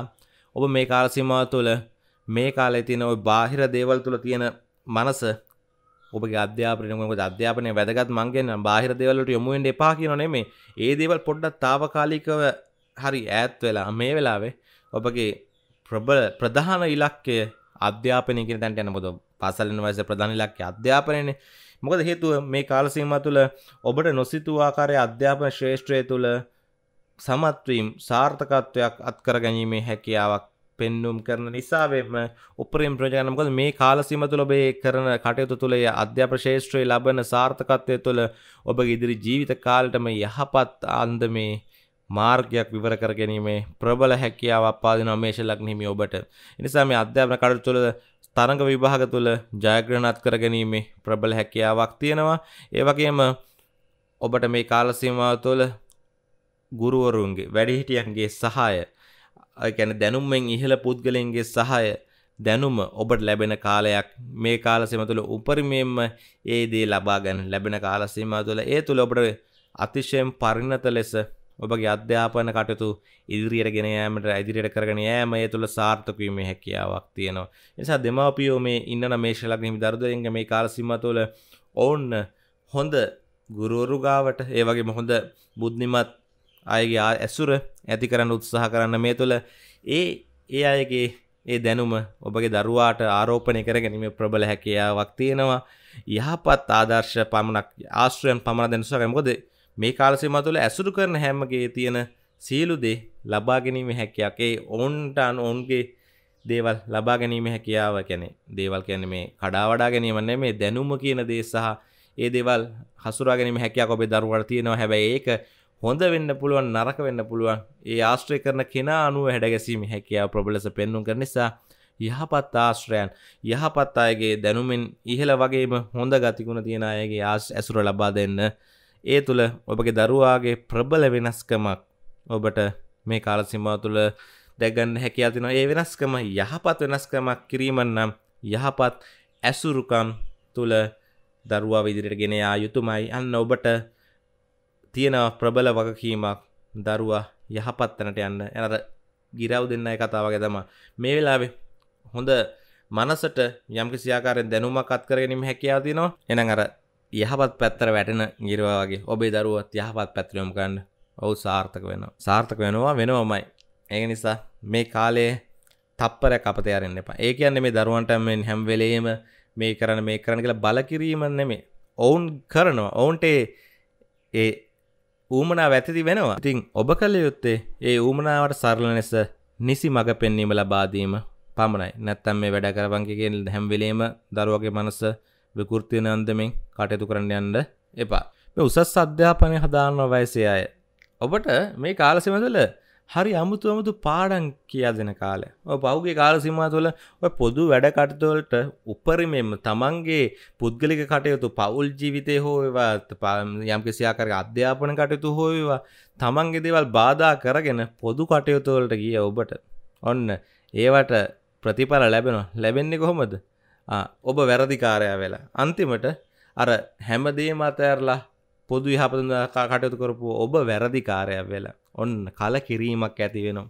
ඔබ මේ කාලසිමාව තුළ මේ කාලය තියෙන ඔය බාහිර දේවල් තුළ තියෙන මනස ඔබගේ අධ්‍යාපනයක අධ්‍යාපනය වැදගත් මංගෙන් බාහිර දේවල්ලට යොමුුවෙන්ට එපා කියන නෙමේ ඒ දේවල් පොඩ්ඩක් තාවකාලිකව හරි ඈත් වෙලා මේ වෙලාවේ ඔබගේ ප්‍රබල ප්‍රධාන ඉලක්කය අධ්‍යාපනය කියෙන තැන්ට යන බොද පසලන වයස ප්‍රධාන ඉලක්කය අධ්‍යාපනයන මොකද හේතුව මේ කාලසීම තුළ ඔබට නොසිතු ආකාරය අධ්‍යාපන ශ්‍රේෂ්ත්‍රය තුළ සමත්වීම් සාර්ථකත්වයක් අත්කර ගැනීමේ හැකියාවක් පෙන්නුම් කරන නිසාවෙම උපරිම් ප්‍රජානමකද මේ කාලසීම තුළ ඔබේ කරන කටයුතු තුළේ අධ්‍යාප ශේෂත්‍රයේ ලබන සාර්ථකත්වය තුළ ඔබ ඉදිරි ජීවිත කාලටම යහපත් අන්දමේ මාර්ගයක් විවර කර ගැනීමේ ප්‍රබල හැකියාව අපාදින මේෂ ලග්නහිමි ඔබට. එනිසා මේ අධ්‍යාපන කටයුතු තුළ තරඟ විභාග තුළ ජයග්‍රහණත් කර ගැනීමේ ප්‍රබල හැකියාවක් තියෙනවා. ඒ වගේම ඔබට මේ කාල සීමාව තුළ ගුරුවරුන්ගේ වැඩිහිටියන්ගේ සහාය, ඒ කියන්නේ දැනුම්ෙන් ඉහළ පුද්ගලයන්ගේ සහාය දැනුම ඔබට ලැබෙන කාලයක් මේ කාලසීම තුළ උපරිමයෙන්ම ඒ දේ ලබා ගන්න ලැබෙන කාලසීම තුළ ඒ තුළ ඔබට අතිශයෙන් පරිණත ලෙස ඔබගේ අධ්‍යාපන කටයුතු ඉදිරියට ගෙන යාමට ඉදිරියට කරගෙන යෑම ඒ තුළ සාර්ථක වීමේ හැකියාවක් තියෙනවා. ඒ නිසා දෙමාපියෝ මේ ඉන්නන මේෂ ලග්න හිමි දරුදරෙන්ගේ මේ කාල සීමාව තුළ ඔවුන් හොඳ ගුරුවරු ගාවට ඒ වගේම හොඳ බුද්ධිමත් අයගේ ඇසුර ඇති කරන්න උත්සාහ කරන්න මේ තුළ ඒ ඒ අයගේ ඒ දැනුම ඔබගේ දරුවාට ආරෝපණය කර ගැනීම ප්‍රබල හැකියාවක් තියෙනවා යහපත් ආදර්ශ පමණක් ආශ්‍රයන් පමණ දැනුසාගමකොදේ මේ කාලසිම තුළ ඇසුරු කරන හැමගේ තියෙන සියලු දේ ලබා ගැනීම හැකියාවක් ඒ ඔවුන්ට ඔවුන්ගේ දේවල් ලබා ගැනීම හැකියාව කියන්නේ දේවල් කියන්නේ මේ කඩා වඩා ගැනීම නෙමෙයි දැනුම කියන දේ සහ ඒ දේවල් හසුරා ගැනීම හැකියාව ඔබේ දරුවාට තියෙනවා හැබැයි ඒක හොඳ වෙන්න පුළුවන් නරක වෙන්න පුළුවන් ඒ ආශ්‍රය කරන කෙනා අනුව හැඩගැසීම හැකියාව ප්‍රබලස පෙන්වුම් කරන නිසා යහපත් ආශ්‍රයන් යහපත් අයගේ දැනුමෙන් ඉහළ වගේම හොඳ ගතිගුණ තියෙන අයගේ ඇසුර ලබා දෙන්න ඒ තුළ ඔබගේ දරුවාගේ ප්‍රබල වෙනස්කමක් ඔබට මේ කාලසිමා තුළ දැගන්න හැකයා තින ඒ වෙනස්කම යහපත් වෙනස්කමක් කිරීමන්නම් යහපත් ඇසුරුකම් තුළ දරුවා විදිරට ගෙනයා යුතුමයි අන්න ඔබට තියෙනවා ප්‍රබල වගකීමක් දරුවා යහපත්තනට යන්න එනර ගිරව් දෙන්න කතාවගේ තම මේ වෙලාවේ හොඳ මනසට යම්කි සියාකාරෙන් දැනුමක් අත්කරගෙනීම හැකියාතිනවා එන අර යහපත් පැත්තර වැටෙන ගිරවාගේ ඔබේ දරුවත් යහපත් පැත්‍රයොම් කන්න ඔවු සාර්ථක වෙන සාර්ථක වෙනවා වෙනවමයි ඒ නිසා මේ කාලයේ තප්පර කපතයරෙන් එපා ඒ කියන්නේ මේ දරුවන්ට මෙන් හැම්වෙලේම මේ කරන මේ කරන කියලා බලකිරීම නෙමේ ඔවුන් කරනවා ඔවුන්ට ඒ ඌමනා වැතිති වෙනවා ඉතිං ඔබ කළ යුත්තේ ඒ ඌමනාවට සරල ලෙස නිසි මඟ පෙන්වීම ලබාදීම පමණයි නැත්තම් මේ වැඩ කරවන්ගේ හැම්වෙලේම දරුවගේ මනස විකෘතියන අන්දමින් කටයුතු කරන්න යන්න එපා මේ උසස් අධ්‍යාපනය හදාන්න වයසේ අය ඔබට මේ කාලසිමතුල හරි අමුතු අමුතු පාඩන් කියා දෙන කාලය පෞගේ කාල සිමා තුළ ඔය පොදු වැඩකටතුවලට උපරිමෙන්ම තමන්ගේ පුද්ගලික කටයුතු පවුල් ජීවිතය හෝවා යම්කිසියාකර අධ්‍යාපන කටයුතු හෝවා තමන්ගේ දේවල් බාධා කරගෙන පොදු කටයුතුවලට ගිය ඔබට ඔන්න ඒවට ප්‍රතිඵල ලැබෙන ලැබෙන්නේ කොහොමද ඔබ වැරදිකාරයා වෙලා අන්තිමට අර හැමදේ මතඇරලා පොදු යහපතුන් කටයුතු කරපු ඔබ වැරදිකාරයක් වෙලා ඔන්න කල කිරීමක් ඇති වෙනවා.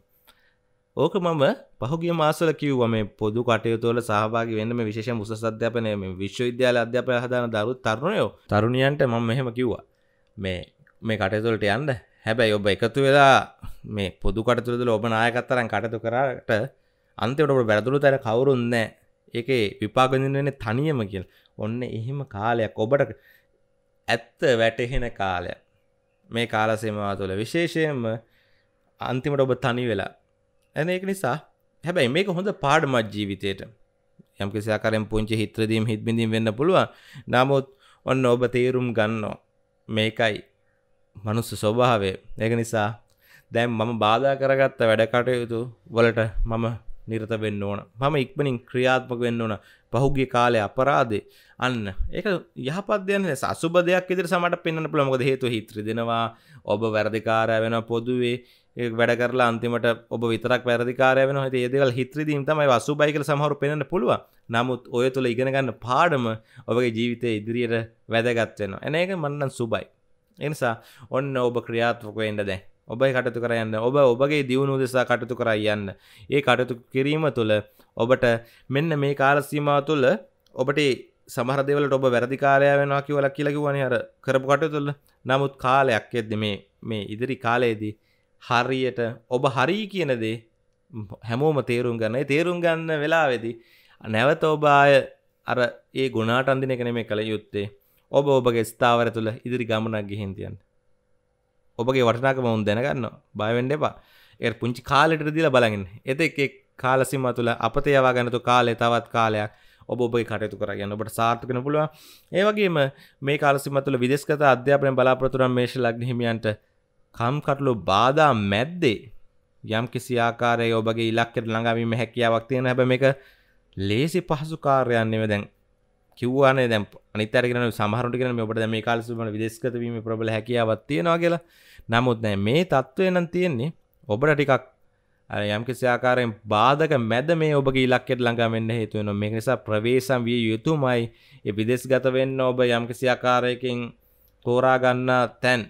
ඕක මම පහුගිය මාසල කිව්ව මේ පොදු කටයුතුවල සහභාගි වෙන්න මේ විශේෂ උසස් අධ්‍යාපනය මේ විශ්වවිද්‍යාල අධ්‍යාපනය හදාන දරු තරුණයෝ තරුණියන්ට මම මෙහෙම කිව්වා. මේ මේ කටයුතුවලට යන්න. හැබැයි ඔබ එකතු වෙලා මේ පොදු කටයුතුවල ඔබ නායකත්වයෙන් කටයුතු කරාට අන්තිමට ඔබ වැරදුණු තැන කවුරුත් නැහැ. ඒක විපාගඳින්නන තනියම කියල් ඔන්න එහෙම කාලයක් ඔබට ඇත්ත වැටහෙන කාලය මේ කාලසේමවා තුළ විශේෂයෙන්ම අන්තිමට ඔබ තනි වෙලා ඇන ඒක නිසා හැබැයි මේක හොඳ පාඩමත් ජීවිතයට යම්කිසිාකරෙන් පුංචි හිත්‍රදීම් හිත්බිඳින් වෙන්න පුළුවන් නමුත් ඔන්න ඔබ තේරුම් ගන්නෝ මේකයි මනුස්ස ස්වභාවේ ඒක නිසා දැම් මම බාධා කරගත්ත වැඩකටයුතු වලට මම නිරත වෙන්න ඕන මම ඉක්මනින් ක්‍රියාත්මක වෙන්න ඕන පහුගිය කාලය අපරාදේ අන්න ඒක යහපදයන සසුබ දෙයක් ඉදිරි සමට පෙන්න්න පුළමොද හේතු හිත්‍ර දෙෙනවා ඔබ වැරදිකාරය වෙන පොදුවේ වැඩ කරලා අන්තිමට ඔබ විතරක් වැරදිකාරය වෙන ඒදවල් හිත්‍රදීම් තමයි වසුබයිකල සහර පෙනෙන පුළුව නමුත් ඔය තුළ ඉගෙනගන්න පාඩම ඔබගේ ජීවිතය ඉදිරියට වැදගත්වෙන එන එක මන්නන් සුබයි එනිසා ඔන්න ඔබ ක්‍රියාත්මකවෙන්ට දැ ඔබයි කටතු කරයන්න ඔබ ඔබගේ දියුණු දෙසා කටතු කරයන්න ඒ කටතු කිරීම තුළ ඔබට මෙන්න මේ කාලසීමා තුළ ඔබට සමහරදවලට ඔබ වැරදිකාරය වෙනවා කියවල කියලකිවන අර කරපු කටු තුළ නමුත් කාලයක් එද්ද මේ මේ ඉදිරි කාලයේදී හරියට ඔබ හරි කියනදේ හැමෝම තේරුම් ගන්න තේරුම් ගන්න වෙලාවෙදි නැවත ඔබාය අර ඒ ගුණාටන්දිනකන මේ කළ යුත්තේ ඔබ ඔබගේ ස්ථාවර තුළ ඉදිරි ගමනක් ගිහින්තියන්න ඔබගේ වටනාකම උන් දැනගන්න බයවෙන්ඩ එපා එ පුංචි කාලෙට දිල බලගින් එත එක කාලසිම තුළ අපත යවා ගැනතු කාලය තවත් කාලයක් ඔබ ඔබයි කටයුතු කරගන්න ඔබට සාර්ථකන පුළුව ඒවගේම මේ කාලසිම තුළ විදෙස්කත අධ්‍යාපනය බලාපොරතුරන් මේශ ලක්්න හිමියන්ට කම්කටලු බාධා මැද්දේ යම් කිසි ආකාරය ඔබගේ ඉලක්කට ළඟවීම හැකියාවක් තියෙන හැබ එක ලේසි පහසු කාර්යන්නේව දැන් කිවවාන දැ අනිතරගෙන සමහරට කරන ඔබට මේ කාලසුමට විදේශකතවීම ප්‍රබල හැකියාවත් තියෙනවා කියලා නමුත් නෑ මේ තත්ත්වය නම් තියෙන්නේ ඔබට ටිකක් යම්කිසි ආකාරයෙන් බාධක මැද මේ ඔබගේ ඉලක්කෙට ළඟා වෙන්න හේතු වෙනවා මේක නිසා ප්‍රවේශම් විය යුතුමයි ඒ විදේශගත වෙන්න ඔබ යම්කිසි ආකාරයකින් තෝරා ගන්නා තැන්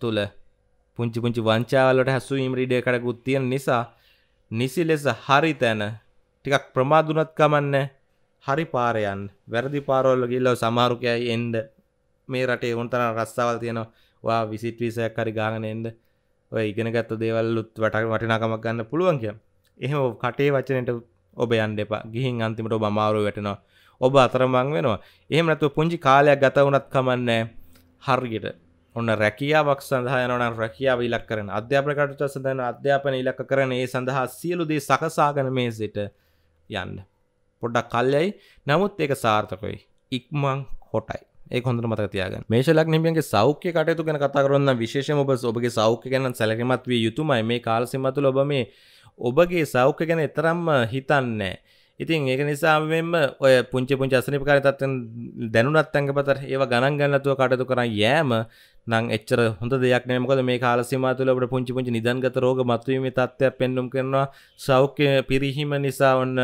තුල පුංචි පුංචි වංචාවලට හැසුවීම් රීඩයකටකුත් තියෙන නිසා නිසි ලෙස හරි තැන ටිකක් ප්‍රමාදුනත් කමන්නේ හරි පාරයන් වැරදි පාරෝල්ල ගිල්ලව සමාරුකයයි එන්ඩ මේ රටේ උන්තර රස්සාවල් තියෙනවා විසිට විසයක් හරි ගාගෙන එන්ඩ ඔය ඉගෙනගත්ත දේවල්ලුත් වට වටිනාකමක් ගන්න පුළුවන් කිය එහෙම කටේ වචනට ඔබ යන්න එපා ගිහින් අන්තිමට බමාරු වැටෙනවා ඔබ අතරමං වෙනවා එහෙම නැතුව පුංචි කාලයක් ගත වනත් කමන්නෑ හර්ගිට ඔන්න රැකියාවක් සඳහයනන රැකියාව ඉලක් කරන අධ්‍යාපනකටට සඳන අධ්‍යාපන ඉලක්ක කරන ඒ සඳහා සියලුදේ සකසාගන මේ සිට යන්න පොඩ්ඩක් කල්යයි නමුත් ඒක සාර්ථකයි ඉක්මං කොටයි ඒ හොඳ මත තියග මේශලක් නිමියගේ සෞඛ්‍ය කටයුතු ගැන කතා කරන්න විශේෂම ඔබ ඔබගේ සෞඛ්‍ය ගැන සැලකමත් වී යුතුමයි මේ කාලසිමතුල ඔබ මේ ඔබගේ සෞඛ්‍ය ගැන එතරම්ම හිතන්නේ ඉතින් ඒක නිසා මෙම ඔය පුංචි පුංචි අසනීපකාරී තත්ත්වෙන් දැනුණත් අංගපතර ඒවා ගණන් ගන්නතුව කටයුතු කරන් යෑම නං එච්චර හොඳ දෙයක් නමකද මේ කාලසිම තුලට පුංචි පුංචි නිදන්ගත රෝග මත්වීම තත්ත්වයක් පෙන්නුම් කරනවා සෞඛ්‍ය පිරිහිම නිසා ඔන්න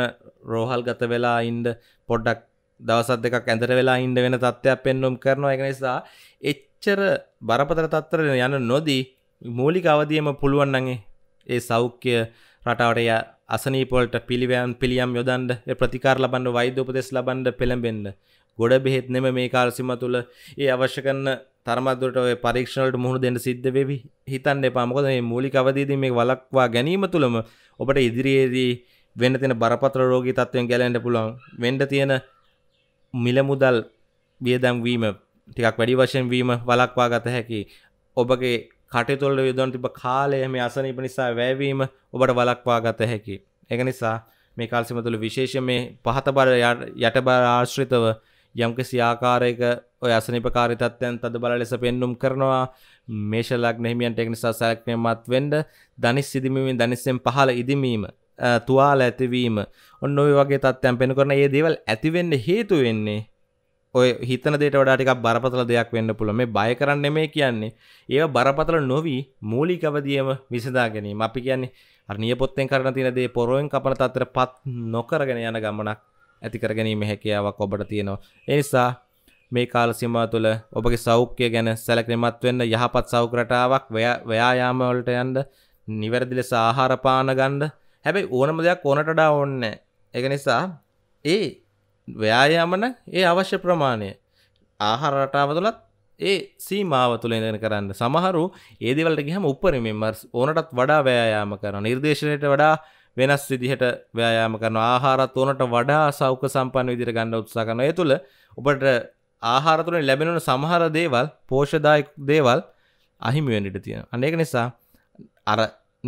රෝහල් ගත වෙලා ඉන්ඩ පොඩ්ඩක් දවසත් දෙක ඇඳර වෙලා ඉන්ඩ වෙන තත්ත්වයක් පෙන්නුම් කරනවා එක නිසා එච්චර බරපතර තත්තරෙන යන නොදී මූලික අවදියම පුළුවන්නගේ ඒ සෞඛ්‍ය රටවටය අසනීපොල්ට පිළිවෑන් පිළියම් යොදන්ඩ ප්‍රතිකාර ලබන්න වෛද්‍යෝපදෙස් ලබන්ඩ පෙළඹෙන්න්න ගොඩ බෙහෙත් නෙම මේ කාලසිම තුළ ඒ අවශ්‍ය කරන්න තරමත්දුරට ඔය පරීක්ෂණලට මුහුණ දෙන්න සිද්ධ වෙවි හිතන්න එපා මොකද මේ මූලික අවදීදී මේ වළක්වා ගැනීම තුළම ඔබට ඉදිරියේදී වෙන්න තියෙන බරපතල රෝගී තත්ත්වයෙන් ගැලවෙන්න පුළුවන් වෙන්න තියෙන මිල මුදල් වියදම් වීම ටිකක් වැඩි වශයෙන් වීම වළක්වා ගත හැකි ඔබගේ කටයුතු වල යොදවන තිබ කාලය මේ අසනීප නිසා වැයවීම ඔබට වළක්වා ගත හැකි ඒක නිසා මේ කාලසීම තුළ විශේෂ මේ පහත බර යටබර ආශ්‍රිතව යම්කිසි ආකාරයක ඔය අසනිපකාරී තත්ත්වයන් තදබල ලෙස පෙන්눔 කරනවා මේෂ ලග්න හිමියන්ට ඒක නිසා සැලකිලිමත් වෙන්න ධනිස් ඉදිමීමෙන් ධනිස්යෙන් පහළ ඉදිමීම තුවාල ඇතිවීම ඔන්න ඔය වගේ තත්ත්වයන් පෙන්වන කරන මේ දේවල් ඇති වෙන්න හේතු වෙන්නේ ඔය හිතන දේට වඩා ටිකක් බරපතල දෙයක් වෙන්න පුළුවන්. මේ බය කරන්න නෙමෙයි කියන්නේ. ඒව බරපතල නොවි මූලික අවදියම විසඳා ගැනීම. අපි කියන්නේ අර නියපොත්තෙන් කරන තියෙන දේ පොරොවෙන් කපන තත්ත්වයටපත් නොකරගෙන යන ගමනක් ඇතිකරගැනීම හැකියාවක් ඔබට තියෙනවා. එනිසා මේ කාල සීමාව තුළ ඔබගේ සෞඛ්‍යය ගැන සැලකිලිමත් වෙන්න යහපත් සෞඛ්‍ය රටාවක් ව්‍යායාම වලට යන්න නිවැරදි ලෙස ආහාර පාන ගන්න. හැබැයි ඕනම දෙයක් ඕනට වඩා ඕනේ ඒක නිසා ඒ ව්‍යායාමන ඒ අවශ්‍ය ප්‍රමාණය ආහාර රටාව තුළත් ඒ සීමාව තුළ ඉඳගෙන කරන්න. සමහරු ඒ දේවල්ට ගියම උපරිමයෙන්ම ඕනටත් වඩා ව්‍යායාම කරනවා. නිර්දේශයට වඩා වෙනස් විදිහට ව්‍යයාම කරන ආහාරත් ඕනට වඩා සෞඛ සම්පන්න විදිහට ගන්න උත්සාහ කරනවා. ඒ තුළ ඔබට ආහාර තුළින් ලැබෙන සමහර දේවල් පෝෂදායක දේවල් අහිමි වෙන්න ඉඩ තියෙනවා. අන්න ඒක නිසා අර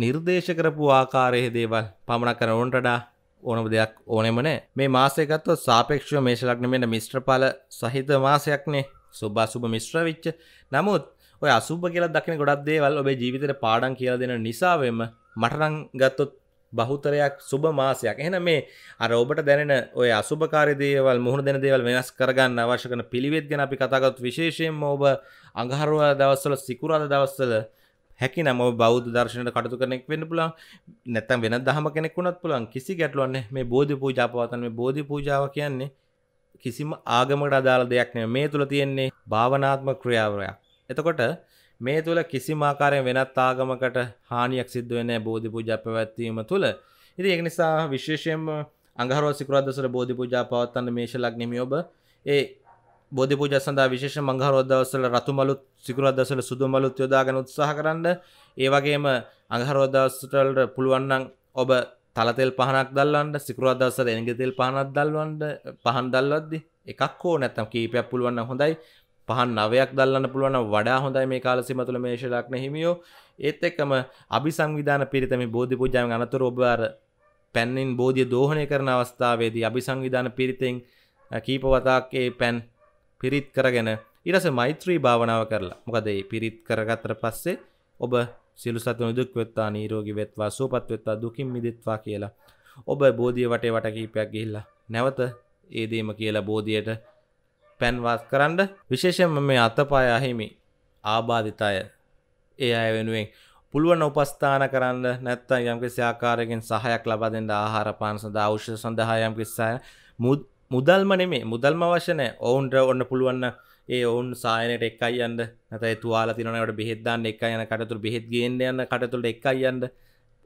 නිර්දේශ කරපු ආකාරයේ දේවල් පමණක් කරන ඕනට වඩා ඕනම දෙයක් ඕනෙම නෑ. මේ මාසය ගත්තොත් සාපේක්ෂව මේෂ ලග්න මෙන්න මිශ්‍රඵල සහිත මාසයක්නේ. සුබ අසුබ මිශ්‍ර වෙච්ච. නමුත් ඔය අසුබ කියලා දකින ගොඩක් දේවල් ඔබේ ජීවිතේට පාඩම් කියලා දෙන නිසාවෙම මට නම් ගත්තොත් බහුතරයක් සුබ මාසයක් එහෙන මේ අර ඔබට දැනෙන ඔය අසුභකාරී දේවල් මුහුණ දෙන දේවල් වෙනස් කරගන්න අවශ්‍ය කරන පිළිවෙත් ගැන අපි කතා කරත් විශේෂයෙන්ම ඔබ අඟහරුවාදා දවස්වල සිකුරාදා දවස්වල හැකිනම් ඔබ බෞද්ධ දර්ශනයට කටයුතු කරනෙක් වෙන්න පුළුවන් නැත්නම් වෙනත් දහම කෙනෙක් වුණත් පුළුවන් කිසි ගැටලුවක් නැහැ මේ බෝධි පූජා පවත්වන මේ බෝධි පූජාව කියන්නේ කිසිම ආගමකට අදාළ දෙයක් නෙමෙයි මේ තුල තියෙන්නේ භාවනාත්මක ක්‍රියාවලියක් එතකොට මේ තුළ කිසිමාකාරයෙන් වෙනත් ආගමකට හානියක් සිද්ධ වෙන බෝධි පූජා පැවැත්වීම තුළ ඉති එක් නිසා විශේෂයෙන් අංගහරෝ සිකරදසර බෝධි පූජා පවත්වන්න මේශ ලක්නිමි ඔබ ඒ බෝධි පූජ සඳහා විශේෂ මංගහරෝදවසල රතුමලුත් සිකරදසල සුදුමලුත් යොදාගෙන උත්සාහ කරන්න ඒ වගේම අංගහරෝදවස්ටල්ට පුළුවන්නන් ඔබ තලතෙල් පහනක් දල්ලන්ට සිකරදසර එංගෙතෙල් පහනක් දල්වන්ට පහන් දල්ලද්දි එකක් හෝ නැත්තම් කීපයක් පුළුවන්න හොඳයි පහන් නවයක් දල්ලන්න පුළුවන වඩා හොඳයි මේ කාලසි මතුළ මේශලක්න හිමියෝ ඒත් එක්කම අභි සංවිධාන පිරිතම බෝධි පූජාව අනතුර ඔබාර පැන්නින් බෝධිය දෝහනය කරන අවස්ථාවේදී අභි සංවිධාන පිරිතෙන් කීපවතාක්කේ පැන් පිරිත් කරගෙන ඉරස මෛත්‍රී භාවනාව කරලා මොකදේ පිරිත් කරගත්තර පස්සේ ඔබ සිලු සතුන දුක් වෙත්තා නීරෝගි වෙත්වා සූපත් වෙත්තා දුකින් මිදෙත්වා කියලා ඔබ බෝධිය වටේ වටකීපයක් ගිහිල්ලා නැවත ඒදීම කියලා බෝධියට පැන්වාස් කරන්න විශේෂම මේ අතපාය අහිමි ආබාධිතය ඒ අය වෙනුවෙන් පුළුවන් උපස්ථාන කරන්න නැත්තන් යම්කිසි ආකාරයකින් සහයක් ලබදෙන්ට ආහාර පාන සඳහා අවශ්‍ය සඳහා යම්කිස්සාය මුදල්ම නෙමේ මුදල්ම වශනය ඔවුන්ට ඔන්න පුළුවන්න ඒ ඔවුන් සායනයට එක්කයි යන්න නැතයි තුවාල තිනනට බෙහෙද්දාන්න එක් යන කටතුර බෙහෙත් ගේන්න යන්න කටතුළට එක්කයි යන්න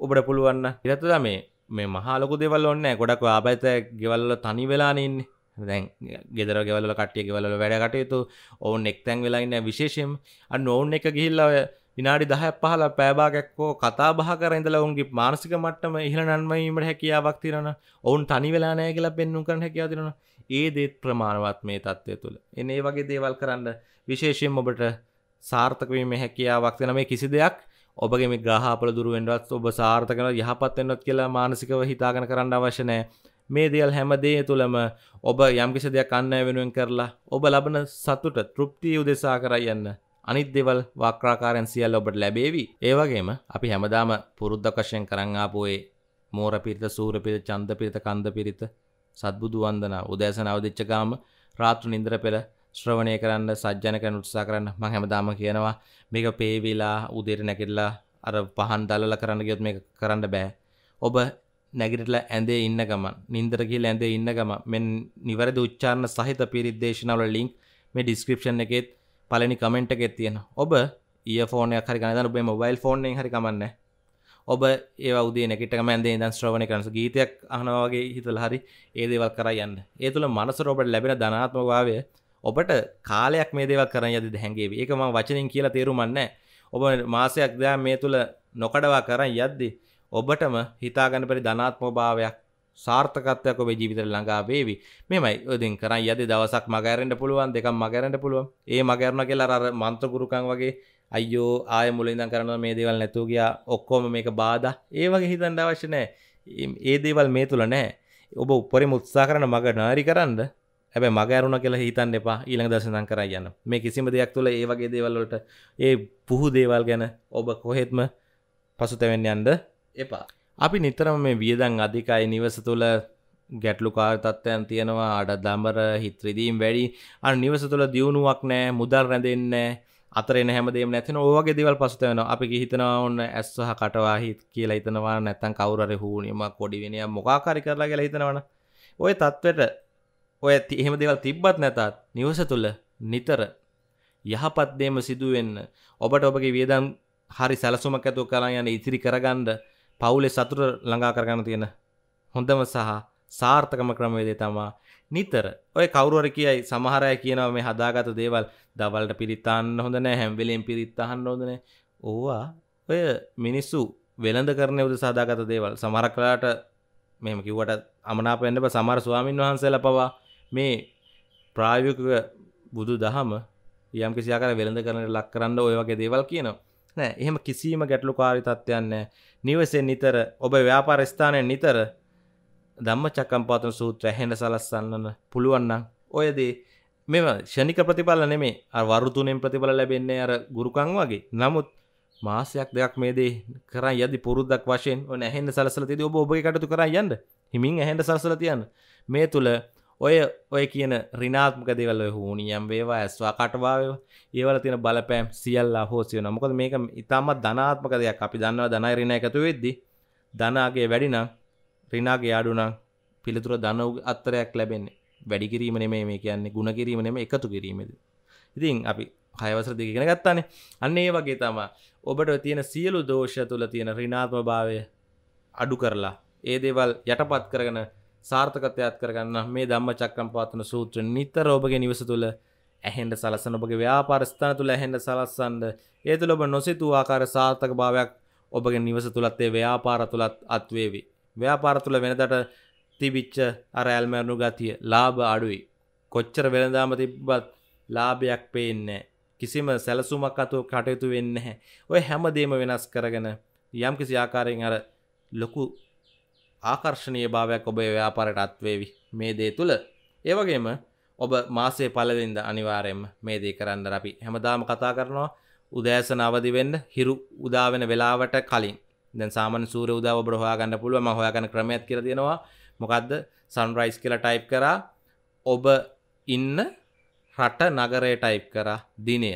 ඔබට පුළුවන්න ඉරතුද මේ මේ මහාලොකු දෙවල් ඔන්න ගොඩක් ආබයිත ගෙවල්ල තනි වෙලානඉන්නේ දැන් ගෙදර ගෙවල කටිය ගෙවල වැඩකටයුතු ඔවුන් එක්තැන් වෙලාන්න විශේෂයෙන් නෝන් එක ගිහිල්ලව විනාඩි දහ පහල පෑබාගැක්කෝ කතා බහ කරඉඳල ඔුන්ගේ මානසික මට්ටම ඉහළ නන්වීමට හැකියාවක් තිරන ඔවුන් තනි වෙලානෑ කියලා පෙන්නුම් කරන හැකියා තිරෙන ඒ දේත් ප්‍රමාණවත් මේ තත්ත්වය තුළ එන ඒ වගේ දේවල් කරන්න විශේෂයෙන් ඔබට සාර්ථකවීම හැකියාවක් තින මේ කිසි දෙයක් ඔබගේ මේ ග්‍රහපල දුරුවෙන්ඩුවත් ඔබ සාර්ථකන යහපත් වෙන්නත් කියලා මානසිකව හිතාගන කරන්න අවශ්‍යනෑ මේ දෙල් හැමදේ තුළම ඔබ යම්කිසි දෙයක් අන්න වෙනුවෙන් කරලා ඔබ ලබන සතුට තෘප්තිය උදෙසා කරයන්න අනිත් දෙවල් වාක්‍රාකාරයන් සියල් ඔබට ලැබේවි ඒවගේම අපි හැමදාම පුරුද්ධකශයෙන් කරංආපුයේ මෝර පිරිත සූර පිරිත චන්ද පිරිත කන්ද පිරිත සත්බුදු වන්දනා උදෑසන අවදිච්චගාම රාත්‍රු නින්දර පෙළ ශ්‍රවණය කරන්න සජ්ජන කරන උත්සා කරන්න මං හැමදාම කියනවා මේක පේවිලා උදේට නැකිල්ලා අර පහන් දලල කරන්න ගියොත් මේක කරන්න බෑ ඔබ නැගිටලා ඇඳේ ඉන්න ගමන් නින්දර කියලා ඇඳේ ඉන්න ගම මෙන් නිවැරදි උච්චාරණ සහිත පිරිත් දේශනාවල ලින්ක් මේ ඩිස්ක්‍රිප්ෂන් එකෙත් පළවෙනි කමෙන්ට් එකේ තියෙන. ඔබ ඊයර්ෆෝනයක් හරි ගන්න දාන ඔබේ මොබයිල් ෆෝන් එකෙන් හරි කමන්නේ. ඔබ ඒවා උදේ නැගිටගම ඇඳේ ඉඳන් ශ්‍රවණය කරනස ගීතයක් අහනවා වගේ හිතලා හරි ඒ දේවල් කරා යන්න. ඒ තුල මනසට ඔබට ලැබෙන ධනාත්මක භාවය ඔබට කාලයක් මේ දේවල් කරන්න යද්දි හැංගේවි. ඒක මම වචනෙන් කියලා තේරුම් ගන්නෑ. ඔබ මාසයක් දා මේ තුල නොකඩවා කරන් යද්දී ඔබටම හිතාගන්න පරි ධනාත්ම භාවයක් සාර්ථකත්වයක් ඔබේ ජීවිතයට ළඟා වේවි. මෙමය ඔදින් කරන් යදි දවසක් මගහැරෙන්න පුළුවන්, දෙකක් මගහැරෙන්න පුළුවන්. ඒ මගහැරන කියලා අර මන්ත්‍ර ගුරුකම් වගේ අයියෝ ආයෙ මුල ඉඳන් කරනවා මේ දේවල් නැතුව ගියා. ඔක්කොම මේක බාධා. ඒ වගේ හිතන්න අවශ්‍ය නැහැ. ඒ දේවල් මේ තුල නැහැ. ඔබ උපරිම උත්සාහ කරන මග නාරි කරන්න. හැබැයි මග ඇරුණා කියලා හිතන්න එපා. ඊළඟ දවසේ ඉඳන් කරා යන්න. මේ කිසිම දෙයක් තුල ඒ වගේ දේවල් වලට ඒ පුහු දේවල් ගැන ඔබ කොහෙත්ම පසුතැවෙන්න යන්න එපා අපි නිතරම මේ වියදන් අධිකයි නිවස තුළ ගැටලුකාර තත්ත්වයන් තියෙනවා අඩ දමර හිත්‍රදීම් වැඩි අන් නිවස තුළ දියුණුවක් නෑ මුදල් රැඳෙන්න අතර හැමදේම නැතින ඕගේ දෙවල් පසුතයන අපි හිතනවා ඔන්න ඇස්සහ කටවාහිත් කියලා හිතනවා නැත්තන් කවුරර හූනීම කොඩි වෙනය මොකාකාරි කරලා කියලා හිතනවන ඔය තත්වට ඔය එහෙම දෙවල් තිබ්බත් නැතත් නිවස තුළ නිතර යහපත්දේම සිදුවෙන්න ඔබට ඔබගේ වියදම් හරි සැලසුමක් ඇතු කරන්න යන ඉතිරි කරගන්ඩ පවුලේ සතුර ළඟා කරගන්න තියෙන හොඳම සහ සාර්ථකම ක්‍රමවේදය තමා නිතර ඔය කවරුවර කියයි සමහරය කියනව මේ හදාගත දේවල් දවල්ට පිරිතාන්න හොඳන හැම්වෙලෙන් පිරිත්තහන්න හොදන ඕවා ඔය මිනිස්සු වෙළඳ කරන උද සදාගත දේවල් සමර කලාට මෙම කිව්වට අමනාපෙන්ඩප සමර ස්වාමීන් වහන්සේල පවා මේ ප්‍රායෝක බුදු දහම යම් කිසියාකර වෙළඳ කරන ලක් කරන්න ඔය වගේ දේවල් කියනවා නෑ එහෙම කිසිීම ගැටලු කාරි තත්වයන්නේ නිවසෙන් නිතර ඔබ ව්‍යාපාර ස්ථානයෙන් නිතර ධම්ම චක්කම්පාතන සූත්‍ර ඇහෙන සලස්සන්න පුළුවන්නම් ඔයදේ මෙම ෂණික ප්‍රතිඵල නෙමේ වරුතුනෙන් ප්‍රතිඵල ලැබෙන්නේ අර ගුරුකං වගේ නමුත් මාසයක් දෙයක් මේ දේ කරන් යදි පුරුද්දක් වශයෙන් ඔන්න ඇහෙන්න සලසල තියදී ඔබ ඔබගේ කටයුතු කරන් යන්න හිමින් ඇහෙන්න සලසල තියන්න මේ තුල ඔය ඔය කියන රිනාත්මක දෙවල හූනියම් වේවා ඇස්වා කටවාාව ඒවල තින බලපෑම් සියල්ලා හෝසිය නොමොකද මේක ඉතාමත් ධනාත්මක දෙයක් අපි දන්නවා ධනයි රිණ එකතු වෙද්දි ධනාගේ වැඩිනම් රිනාගේ අඩුනම් පිළිතුර දනව අත්තරයක් ලැබෙන්නේ වැඩිකිරීම නෙමේ මේ කියන්නේ ගුණ කිරීම නෙම එකතු කිරීමද ඉතින් අපි හයවසර දෙකගෙන ගත්තානේ අන්න ඒ වගේ තමා ඔබට තියෙන සියලු දෝෂ තුළ තියෙන රිනාත්ම භාවය අඩු කරලා ඒ දේවල් යටපත් කරගෙන සාර්ථකතයක් කරගන්න මේ දම්ම චක්කම් පාතන සූත්‍ර නිතර ඔබගේ නිවස තුළ ඇහෙන්ට සලසන ඔබගේ ව්‍යාපාරස්ථාන තුළ ඇහෙන්ට සලස්සන්ඩ ඒතුළ ඔබ නොසිතු ආකාර සාර්ථක භාවයක් ඔබගේ නිවස තුළත්තේ ව්‍යාපාර තුළත් අත්වේවි. ව්‍යාපාර තුළ වෙනදට තිබිච්ච අරඇල්මැරණු ගතිය ලාබ අඩුයි. කොච්චර වෙළදාම තිබ්බත් ලාභයක් පේන්නේ. කිසිම සැලසුමක් අතුව කටයුතු වෙන්න හැ. ඔය හැමදේම වෙනස් කරගෙන යම් කිසි ආකාරයෙන් අර ලොකු ආකර්ශණය භාවයක් ඔබේ ව්‍යාපාරයට අත්වේවි මේ දේ තුළ ඒවගේම ඔබ මාසේ පලදින්ද අනිවාරයෙන් මේ දේ කරන්න අපි හැමදාම කතා කරනවා උදෑසන අවදිවෙන්න හිරු උදාවෙන වෙලාවට කලින් දැන් සාමන සූර උදාව බ්‍රහයාගන්න පුළුව මහොයාගන ක්‍රමයක් කර තියෙනවා මොකක්ද සන්රයිස් කියලා ටයිප් කරා ඔබ ඉන්න රට නගරය ටයිප් කරා දිනය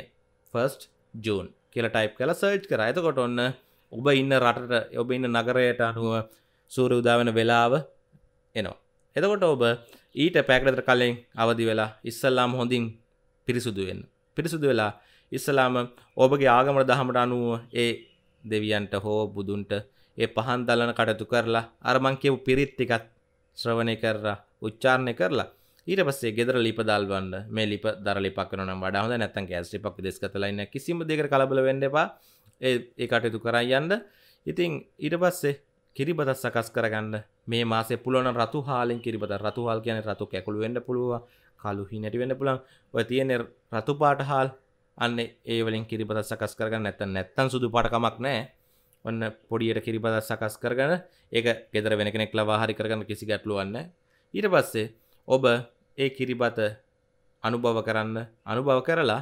ෆස්ට් ජූන් කියලා ටයිප් කලා සර්ච් කර එතකොට ඔන්න ඔබ ඉන්න රටට ඔබ ඉන්න නගරයට අනුව සූර උදාවන වෙලාව එනවා. එතකොට ඔබ ඊට පැකරතර කලෙන් අවදි වෙලා ඉස්සල්ලාම හොඳින් පිරිසුදු වෙන්න. පිරිසුදු වෙලා ඉස්සලාම ඔබගේ ආගමට දහමට අනුව ඒ දෙවියන්ට හෝ බුදුන්ට ඒ පහන් දලන කටතු කරලා අරමං කියපු පිරිත් ටිකත් ශ්‍රවණය කරලා උච්චාරණය කරලා ඊට පස්සේ ගෙදර ලිප දල්වන්න මේ ලිප දර ලිපක් නම් වඩා හොඳ නැත්නම් ගෑස් ලිපක් විදේශගතලා ඉන්න කිසිම දෙයකට කලබල වෙන්න එපා ඒ ඒ කටයුතු කරන් යන්න ඉතින් ඊට පස්සේ කිරිබදත් සකස් කරගන්න මේ මාසේ පුළුවන් රතු හාලෙන් කිරිබද රතු හාල් කියන්නේ රතු කැකුළු වෙන්න පුළුවන් කළු හිණටි වෙන්න පුළුවන් ඔය තියෙන රතු පාට හාල් අන්න ඒ වලින් කිරිබදත් සකස් කරගන්න නැත්නම් නැත්තම් සුදු පාට කමක් නැහැ ඔන්න පොඩියට කිරිබදත් සකස් කරගන ඒක ගෙදර වෙන කෙනෙක් ලවාහරි කරගන්න කිසි ගැටලුවන්න ඊට පස්සේ ඔබ ඒ කිරිබත අනුභව කරන්න අනුභව කරලා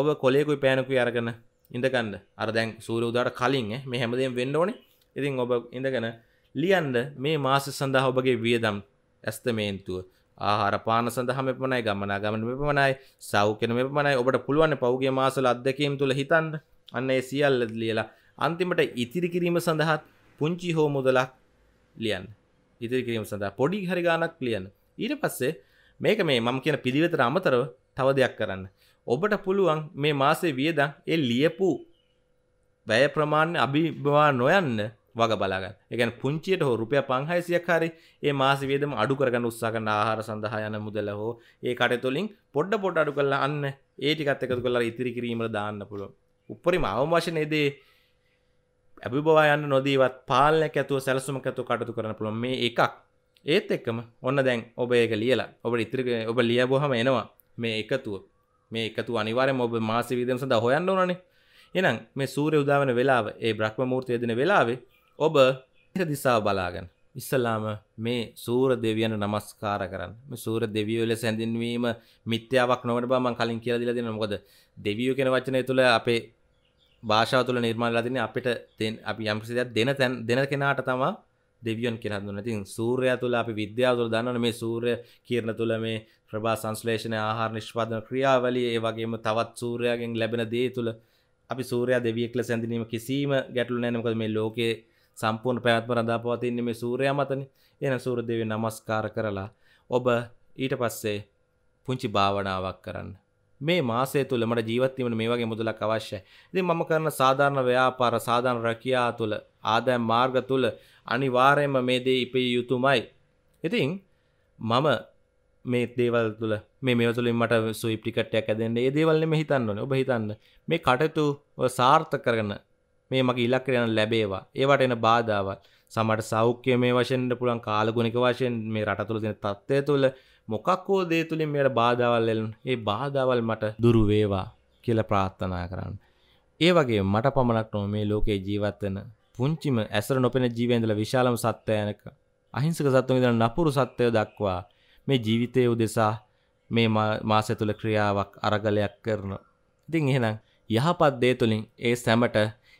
ඔබ කොලෙකු පෑනකු අරගන ඉඳගන්න අරදැන් සූර උදාට කලින් මේ හැමදෙන් වෙන්න ඕනේ ඉතින් ඔබ ඉඳගෙන ලියන්ද මේ මාස සඳහා ඔබගේ වියදම් ඇස්තමේන්තුව ආහාර පාන සඳහම එපමණයි ගමනා ගමන මෙපමණයි සෞඛ්‍යන මෙපමණයි ඔබට පුළුවන් පෞගේ මාසල අත්දැකීම් තුළ හිතන්න අන්න ඒ සියල්ල ලියලා අන්තිමට ඉතිරි කිරීම සඳහාත් පුංචි හෝ මුදලක් ලියන් ඉතිරි කිරීම සඳහා පොඩි හරි ගානක් ලියන්න ඊට පස්සේ මේක මේ මම කියන පිළිවෙතට අමතරව තව දෙයක් කරන්න ඔබට පුළුවන් මේ මාසේ වියදම් ඒ ලියපු වැය ප්‍රමාණය අභිභවා නොයන්න වග බලාගන්න එකන් පුංචියට හෝ රුපය පංහයිසියක් හරි ඒ මාස වේදම අඩු කරගන්න උත්සාකන්න ආහාර සඳහා යන මුදල හෝ ඒ කටතුලින් පොඩ්ඩ පොඩ් අඩු කරලා අන්න ඒටිකත් එකතු කරලා ඉතිරි කිරීමට දාන්න පුළුව උපරිම අවමශන එදේ ඇබිබවා යන්න නොදීවත් පාලනයක් ඇතුව සැලසුම ඇතු කටතු කරන පුළොන් මේ එකක් ඒත් එක්කම ඔන්න දැන් ඔබ ඒක ලියලා ඔබ ඉතිරික ඔබ ලිය බොහම එනවා මේ එකතුව මේ එකතු අනිවාරෙන් ඔබ මාස විදම සඳ හොයන්න ඕනනේ එනම් මේ සූරය උදාවන වෙලාව ඒ බ්‍රහ්ම මූර්තයදන වෙලාවේ ඔබ දිසා බලාගෙන ඉස්සල්ලාම මේ සූර දෙවියන නමස්කාර කරන්න සූර දෙවියෝ ලෙස හැඳින්වීම මිත්‍යාවක් නොවට බමන් කලින් කියලා දිලා දෙන මොකද දෙවියෝ කෙන වචනය තුළ අපේ භාෂාව තුළ නිර්මාණලා දෙන අපිට අපි යම්සිදයක් දෙන තැන් දෙන කෙනාට තමා දෙවියන් කෙන දුන්න තින් සූරය තුළ අපි විද්‍යාව තුළ දන්නන මේ සූරය කියරණ තුළ මේ ප්‍රභා සංස්ලේෂණය ආහාර නිෂ්පාදන ක්‍රියාවලිය ඒ වගේම තවත් සූරයාගෙන් ලැබෙන දේ තුළ අපි සූරයා දෙවියෙක්ල සැඳනීම කිසිීම ගැටලු නෑනකද මේ ලෝකයේ සම්පූර්ණ පැවැත්ම රඳා පවතින්නේ මේ සූර්යයා මතනේ. එහෙනම් සූර්ය දේවිය නමස්කාර කරලා ඔබ ඊට පස්සේ පුංචි භාවනාවක් කරන්න. මේ මාසය තුළ මට ජීවත් වීමට මේ වගේ මුදලක් අවශ්‍යයි. ඉතින් මම කරන සාධාරණ ව්‍යාපාර, සාධාරණ රැකියාව තුළ, ආදායම් මාර්ග තුළ අනිවාර්යයෙන්ම මේ දේ ඉපිය යුතුමයි. ඉතින් මම මේ දේවල් තුළ මේ මේ තුළින් මට සුයිප් ටිකට්ටයක් ඇදෙන්නේ. ඒ දේවල් නෙමෙයි හිතන්න ඕනේ. ඔබ හිතන්න මේ කටයුතු සාර්ථක කරගෙන මේ මගේ ඉලක්කයට යන ලැබේවා. ඒවට එන බාධාවල් සමහරට සෞඛ්‍ය මේ වශයෙන් ඉන්න පුළුවන් කාලගුණික වශයෙන් මේ රට තුළ තියෙන තත්ත්වය තුළ මොකක් හෝ දේ තුලින් මෙයට බාධාවල් එන ඒ බාධාවල් මට දුරු වේවා කියලා ප්‍රාර්ථනා කරන්න. ඒ වගේ මට පමණක් නොව මේ ලෝකේ ජීවත් වෙන පුංචිම ඇසර නොපෙන ජීවෙන්දල විශාලම සත්වයනක අහිංසක සත්තුන් ඉඳලා නපුරු සත්වය දක්වා මේ ජීවිතයේ උදෙසා මේ මාසය තුළ ක්‍රියාවක් අරගලයක් කරන. ඉතින් එහෙනම් යහපත් දේ තුළින් ඒ සැමට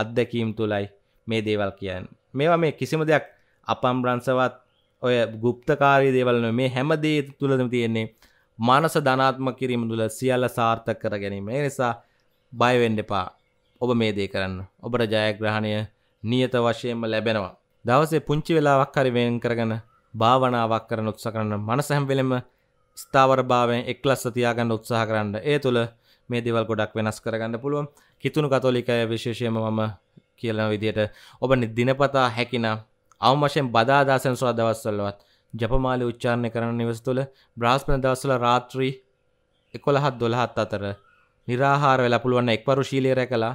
අත්දැකීම් තුළයි මේ දේවල් කියන්න මේවා මේ කිසිම දෙයක් අපම් බ්‍රංසවත් ඔය ගුප්තකාරී දේවල්න මේ හැමදේ තුළදම තියෙන්නේ මනස ධනාත්ම කිරීම තුළ සියල්ල සාර්ථක කර ගැනීම නිසා බයවෙන්ඩ එපා ඔබ මේ දේ කරන්න ඔබට ජයග්‍රහණය නියත වශයෙන්ම ලැබෙනවා දවසේ පුංචි වෙලාවක් හරි වෙන් කරගන භාවනාවක් කරන උත්ස කරන්න මනසැම්වෙලෙම ස්ථාවර භාවයෙන් එක් ලස්ස තියාගන්න උත්සාහ කරන්න ඒ තුළ මේ දෙවල් ගොඩක් වෙනස් කරගන්න පුළුවන් කිතුුණු කතෝලිකය විශේෂයම මම කියන විදියට ඔබ දිනපතා හැකින අවමශයෙන් බදාදාසන සොල දවස්සල්ලවත් ජපමාලි උච්චාරණය කරන නිවස් තුළ බ්‍රාස්පන දවස්සල රාත්‍රී එකොළහත් දොළහත් අතර නිරාහාර වෙලා පුළුවන්න එක් පරුශීලීරය කලා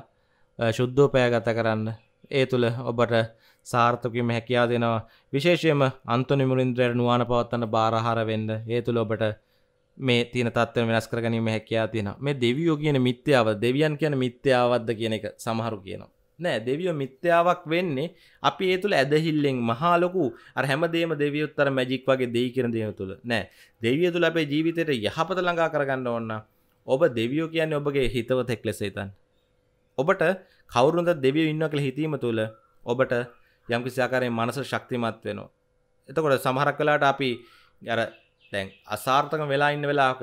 ශුද්ධෝපය ගත කරන්න ඒ තුළ ඔබට සාර්ථකම හැකයා දෙනවා විශේෂයම අන්තුනිමුරින්ද්‍රයට නුවන පවත්තන්න බාරහාර වෙන්න ඒ තුළ ඔබට මේ තින තත්ව වෙනස් කරගනීම හැකයා තියෙන මේ දෙවියෝ කියන මිත්‍යාව දෙවියන් කියන මිත්‍යාවද්ද කියන එක සමහරු කියනවා නෑ දෙවියෝ මිත්‍යාවක් වෙන්නේ අපි ඒ තුළ ඇදහිල්ලෙන් මහාලොකු අර හැමදේම දෙවියොත්තර මැජික් වගේ දෙයි කරන දෙන තුළ නෑ දෙවිය තුළ අපේ ජීවිතයට යහපත ළඟා කරගන්න ඕන්න ඔබ දෙවියෝ කියන්නේ ඔබගේ හිතවතෙක් ලෙස හිතන් ඔබට කවුරුන්ද දෙවියෝ ඉන්නවා කියලා හිතීම තුළ ඔබට යම්කිසි ආකාරයෙන් මනස ශක්තිමත් වෙනවා එතකොට සමහරක් වෙලාවට අපි අර දැන් අසාර්ථක වෙලා ඉන්න වෙලාක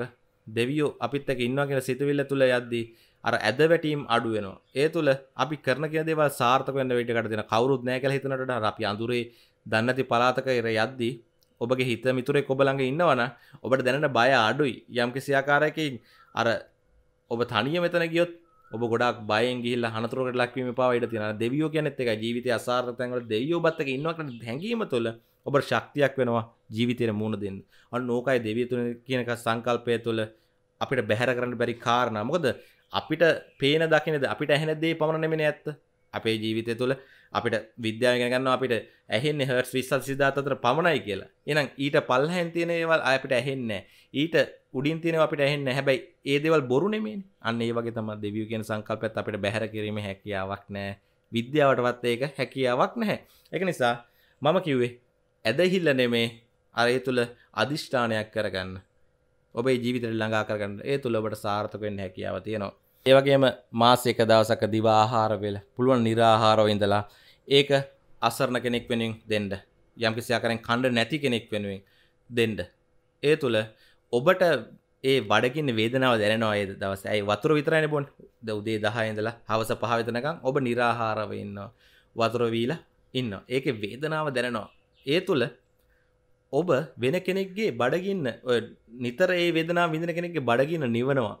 දෙවියෝ අපිත් එක ඉන්නවා කියෙන සිතුවිල්ල තුළ යද්දී අර ඇද වැටීම් අඩුවෙනවා ඒ තුළ අපි කරන කියදව සාර්ථක වන්න වැටකට දෙන කවරුත් නෑ කළ හිතනට අපි අඳුරේ දන්නති පලාතක එර යද්දී ඔබගේ හිත මිතුරේ කොබලඟ ඉන්නවන ඔබට දැනට බය අඩුයි යම් කිසියාකාරයකින් අර ඔබ තනිය මෙතන ගියොත් ඔබ ගොඩක් බයෙන් ගිල්ල හනතුරකට ලක්වීම පවට තින දෙවියෝ කියනෙත් එක ජීවිත අසාර්තයන්ල දෙවියෝ බත්තක ඉන්නවට හැඟීම තුළ ඔබ ශක්තියක් වෙනවා ජීවිතයට මුණ දෙන්න අන්න නෝකයි දෙවියතුන කියනක සංකල්පය තුළ අපිට බැහැර කරන්න බැරි කාරණ මොකද අපිට පේන දකිනද අපිට ඇහෙනදේ පමණනෙමෙන ඇත්ත අපේ ජීවිතය තුළ අපිට විද්‍යාගෙනගන්න අපිට ඇහෙන් හර් විස්සල් සිද්ධාතතර පමණයි කියලා එනම් ඊට පල්හැන් තියෙන ඒවල් අපිට ඇහෙන්න ඊට උඩින් තියෙන අපිට ඇහෙන්න හැබැයි ඒදවල් බොරු නෙමින් අන්න ඒ වගේ තම දෙවිය කියෙන සංකල්පත් අපිට බැහර කිරීම හැකියාවක් නෑ විද්‍යාවටවත් ඒක හැකියාවක් නැහැ එක නිසා මම කිව්වේ ඇදහිල්ල නෙමේ අරය තුළ අධිෂ්ඨානයක් කරගන්න ඔබේ ජීවිතර ළඟා කරගන්න ඒ තුළ ඔබට සාර්ථකෙන් හැකියාව තියෙනවා ඒ වගේම මාසයක දවසක දිව ආහාර වෙල පුළුවන් निराහාරව ඉඳලා ඒක අසරණ කෙනෙක් වෙනුවෙන් දෙන්න. යම්කිසි ආකාරයෙන් කණ්ඩ නැති කෙනෙක් වෙනුවෙන් දෙන්න. ඒ තුල ඔබට ඒ බඩගින්න වේදනාව දැනෙනවා ඒ දවස. ඒ වතුර විතරයිනේ බොන්න. උදේ 10 ඉඳලා හවස 5 වෙනකන් ඔබ निराහාරව ඉන්නවා. වතුර වීලා ඉන්නවා. ඒකේ වේදනාව දැනෙනවා. ඒ තුල ඔබ වෙන කෙනෙක්ගේ බඩගින්න නිතර ඒ වේදනාව විඳින කෙනෙක්ගේ බඩගින්න නිවනවා.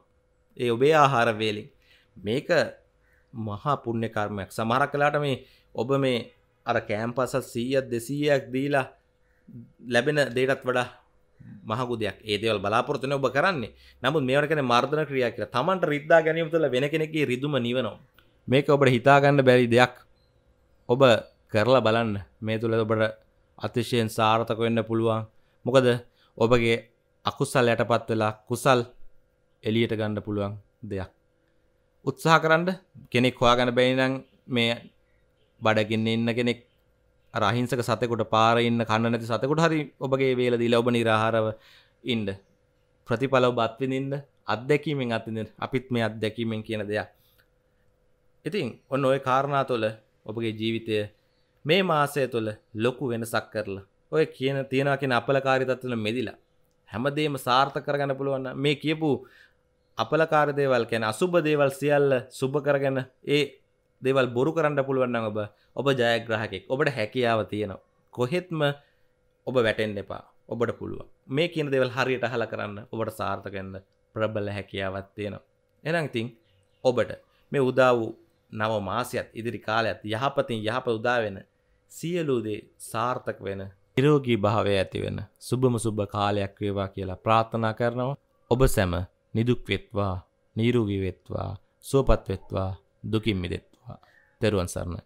ඒ ඔබේ ආහාරවේලින් මේක මහා පුුණ්‍ය කර්මයක් සමහරක් කලාට මේ ඔබ මේ අර කෑම්පසත් සීයත් දෙසීයක් දීලා ලැබෙන දේටත් වඩා මහගුදයක් ඒදවල් බලාපොරතන ඔබ කරන්නේ නමුත් මේවට කන මර්ධන ක්‍රියා කියලා තමන්ට රිද්දා ගැනීම තුළ වෙන කෙනෙකි රිදුම නිවනවා මේක ඔබට හිතාගන්න බැරි දෙයක් ඔබ කරලා බලන්න මේ තුළ ඔබට අතිශයෙන් සාර්ථක වෙන්න පුළුවන් මොකද ඔබගේ අකුසල් යටපත් වෙලා කුසල් එලියට ගණ්ඩ පුළුවන් දෙයක් උත්සාහ කරන්න කෙනෙක් හොයා ගැන බැනිනං මේ බඩගන්න ඉන්න කෙනෙක් රහිංසක සතකුට පාරඉන්න කන්න නැති සතකුට හරි ඔබගේ වේල දී ඔබ නිරහාරව ඉන්ඩ ප්‍රතිඵලව බත්විඳින්ද අත්දැකීමෙන් අතිඳ අපිත් මේ අත්දැකීමෙන් කියන දෙයක් ඉතින් ඔන්න ඔය කාරණා තුළ ඔබගේ ජීවිතය මේ මාසය තුළ ලොකු වෙනසක් කරලා ඔය කියන තියෙනවා කියෙන අපලකාරි තත්වල මෙදිලා හැමදේම සාර්ථ කරගන්න පුළුවන්න මේ කියපු අපලකාර දේවල් කැන අසුභ දේවල් සියල්ල සුභ කරගන්න ඒ දේවල් බොරු කරන්න පුළුවන්න ඔබ ඔබ ජයග්‍රහකෙක් ඔබට හැකියාව තියෙනවා කොහෙත්ම ඔබ වැටෙන් එපා ඔබට පුළුව මේ කියන දෙවල් හරියට හල කරන්න ඔබට සාර්ථකන්න ප්‍රබල හැකියාවත් තියෙනවා එනංතින් ඔබට මේ උදා වූ නව මාසියත් ඉදිරි කාලයක්ත් යහපතින් යහප උදාවෙන සියලූදේ සාර්ථක වෙන නිරෝගී භාවය ඇතිවෙන සුබම සුබ කාලයක් වේවා කියලා ප්‍රාථනා කරනවා ඔබ සැම නිදුක්වෙත්වා නීරුගිවෙත්වා සුවපත්වෙත්වා දුකින් මිදෙත්වා තෙරුවන් සරණයි